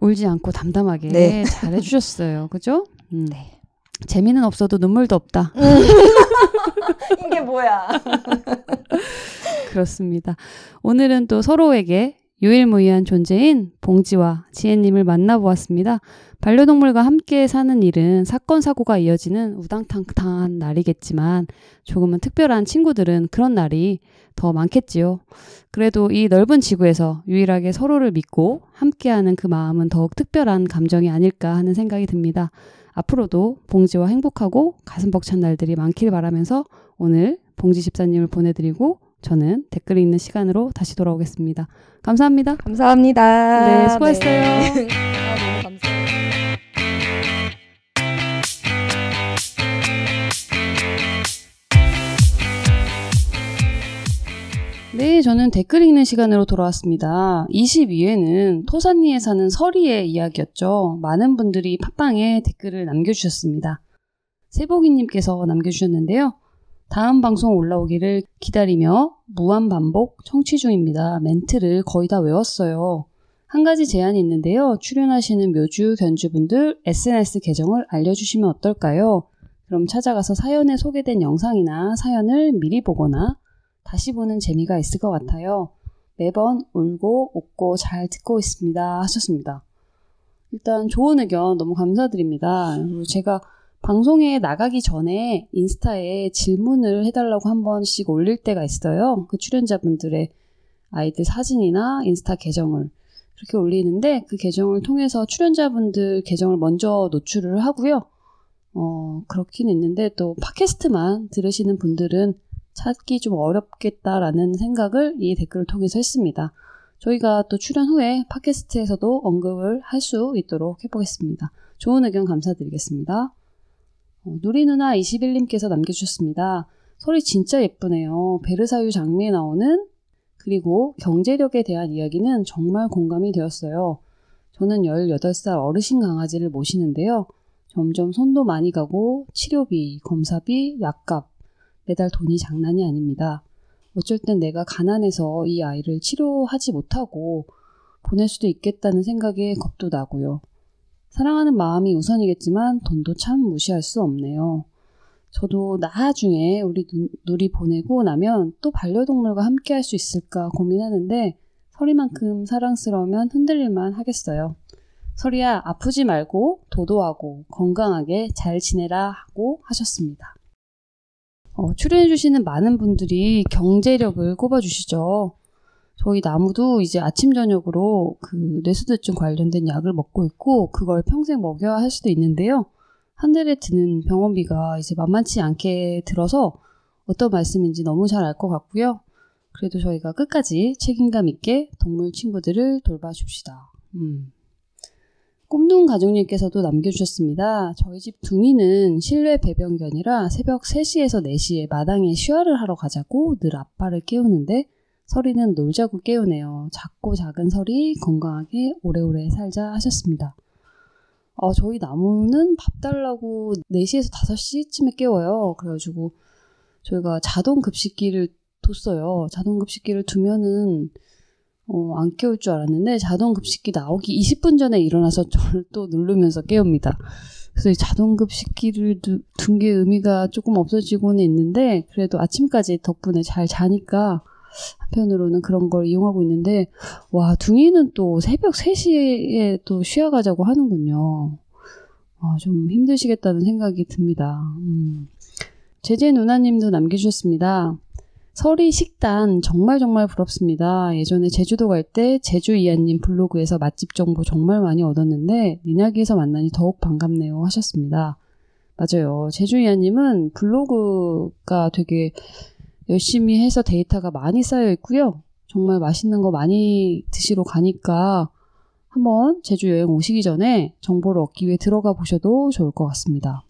울지 않고 담담하게 네. 잘 해주셨어요. 그죠? 음. 네. 재미는 없어도 눈물도 없다. 이게 뭐야. 그렇습니다. 오늘은 또 서로에게 유일무이한 존재인 봉지와 지혜님을 만나보았습니다. 반려동물과 함께 사는 일은 사건, 사고가 이어지는 우당탕탕한 날이겠지만 조금은 특별한 친구들은 그런 날이 더 많겠지요. 그래도 이 넓은 지구에서 유일하게 서로를 믿고 함께하는 그 마음은 더욱 특별한 감정이 아닐까 하는 생각이 듭니다. 앞으로도 봉지와 행복하고 가슴 벅찬 날들이 많길 바라면서 오늘 봉지 집사님을 보내드리고 저는 댓글 이있는 시간으로 다시 돌아오겠습니다. 감사합니다. 감사합니다. 네, 네. 수고했어요. 네. 아, 감사해요. 네, 저는 댓글 읽는 시간으로 돌아왔습니다. 22회는 토산리에 사는 서리의 이야기였죠. 많은 분들이 팟빵에 댓글을 남겨주셨습니다. 세복이님께서 남겨주셨는데요. 다음 방송 올라오기를 기다리며 무한 반복 청취 중입니다. 멘트를 거의 다 외웠어요. 한 가지 제안이 있는데요. 출연하시는 묘주 견주분들 SNS 계정을 알려주시면 어떨까요? 그럼 찾아가서 사연에 소개된 영상이나 사연을 미리 보거나 다시 보는 재미가 있을 것 같아요. 매번 울고 웃고 잘 듣고 있습니다. 하셨습니다. 일단 좋은 의견 너무 감사드립니다. 그리고 제가 방송에 나가기 전에 인스타에 질문을 해달라고 한 번씩 올릴 때가 있어요. 그 출연자분들의 아이들 사진이나 인스타 계정을 그렇게 올리는데 그 계정을 통해서 출연자분들 계정을 먼저 노출을 하고요. 어, 그렇긴 있는데 또 팟캐스트만 들으시는 분들은 찾기 좀 어렵겠다라는 생각을 이 댓글을 통해서 했습니다. 저희가 또 출연 후에 팟캐스트에서도 언급을 할 수 있도록 해보겠습니다. 좋은 의견 감사드리겠습니다. 어, 누리 누나 21님께서 남겨주셨습니다. 소리 진짜 예쁘네요. 베르사유 장미에 나오는 그리고 경제력에 대한 이야기는 정말 공감이 되었어요. 저는 18살 어르신 강아지를 모시는데요. 점점 손도 많이 가고 치료비, 검사비, 약값 매달 돈이 장난이 아닙니다. 어쩔 땐 내가 가난해서 이 아이를 치료하지 못하고 보낼 수도 있겠다는 생각에 겁도 나고요. 사랑하는 마음이 우선이겠지만 돈도 참 무시할 수 없네요. 저도 나중에 우리 누리 보내고 나면 또 반려동물과 함께 할 수 있을까 고민하는데 서리만큼 사랑스러우면 흔들릴만 하겠어요. 서리야, 아프지 말고 도도하고 건강하게 잘 지내라 하고 하셨습니다. 어, 출연해주시는 많은 분들이 경제력을 꼽아주시죠. 저희 나무도 이제 아침 저녁으로 그 뇌수두증 관련된 약을 먹고 있고 그걸 평생 먹여야 할 수도 있는데요. 한 달에 드는 병원비가 이제 만만치 않게 들어서 어떤 말씀인지 너무 잘 알 것 같고요. 그래도 저희가 끝까지 책임감 있게 동물 친구들을 돌봐줍시다. 음. 꼼둥 가족님께서도 남겨주셨습니다. 저희 집 둥이는 실외 배변견이라 새벽 3시에서 4시에 마당에 쉬화를 하러 가자고 늘 아빠를 깨우는데 서리는 놀자고 깨우네요. 작고 작은 서리 건강하게 오래오래 살자 하셨습니다. 어, 저희 나무는 밥 달라고 4시에서 5시쯤에 깨워요. 그래가지고 저희가 자동 급식기를 뒀어요. 자동 급식기를 두면은 어, 안 깨울 줄 알았는데 자동 급식기 나오기 20분 전에 일어나서 저를 또 누르면서 깨웁니다. 그래서 자동 급식기를 둔 게 의미가 조금 없어지고는 있는데 그래도 아침까지 덕분에 잘 자니까 한편으로는 그런 걸 이용하고 있는데 와 둥이는 또 새벽 3시에 또 쉬어가자고 하는군요. 아, 좀 힘드시겠다는 생각이 듭니다. 음. 제재 누나님도 남겨주셨습니다. 서리 식단 정말 정말 부럽습니다. 예전에 제주도 갈 때 제주 이하님 블로그에서 맛집 정보 정말 많이 얻었는데 니나기에서 만나니 더욱 반갑네요 하셨습니다. 맞아요. 제주 이하님은 블로그가 되게 열심히 해서 데이터가 많이 쌓여 있고요. 정말 맛있는 거 많이 드시러 가니까 한번 제주 여행 오시기 전에 정보를 얻기 위해 들어가 보셔도 좋을 것 같습니다.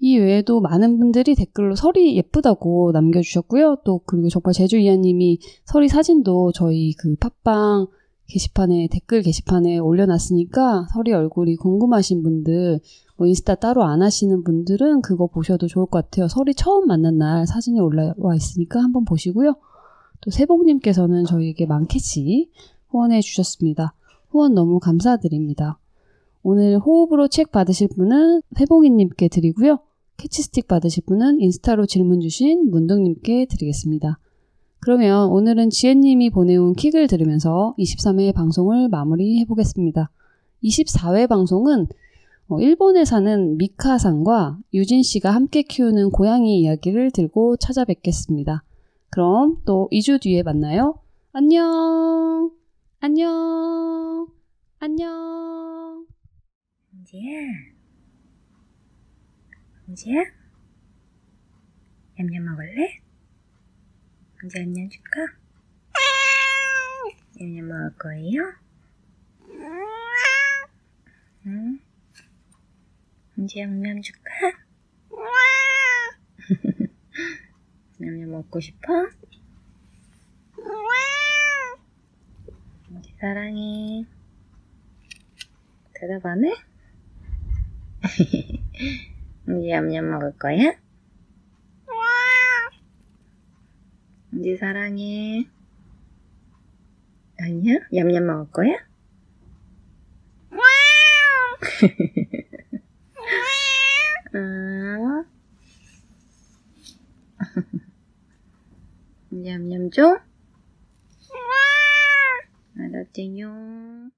이 외에도 많은 분들이 댓글로 설이 예쁘다고 남겨주셨고요. 또 그리고 정말 제주 이하님이 설이 사진도 저희 그 팟빵 게시판에 댓글 게시판에 올려놨으니까 서리 얼굴이 궁금하신 분들 뭐 인스타 따로 안 하시는 분들은 그거 보셔도 좋을 것 같아요. 서리 처음 만난 날 사진이 올라와 있으니까 한번 보시고요. 또 세복님께서는 저희에게 많겠지 후원해 주셨습니다. 후원 너무 감사드립니다. 오늘 호흡으로 책 받으실 분은 회봉이님께 드리고요. 캐치스틱 받으실 분은 인스타로 질문 주신 문득님께 드리겠습니다. 그러면 오늘은 지혜님이 보내온 킥을 들으면서 23회 방송을 마무리해 보겠습니다. 24회 방송은 어, 일본에 사는 미카상과 유진 씨가 함께 키우는 고양이 이야기를 들고 찾아뵙겠습니다. 그럼 또 2주 뒤에 만나요. 안녕! 안녕! 안녕! 은지야? 은지야? 냠냠 먹을래? 이제 안녕 줄까? 냠냠 먹을 거예요? 음. 응? 이제 안녕 줄까? 냠냠 음. 먹고 싶어? 음. 이제 사랑해. 대답 안 해? 이제 냠냠 먹을 거야? 언제 사랑해? 아니야? 얌얌 먹을 거야? 아. 냠냠 줘? 알았지요.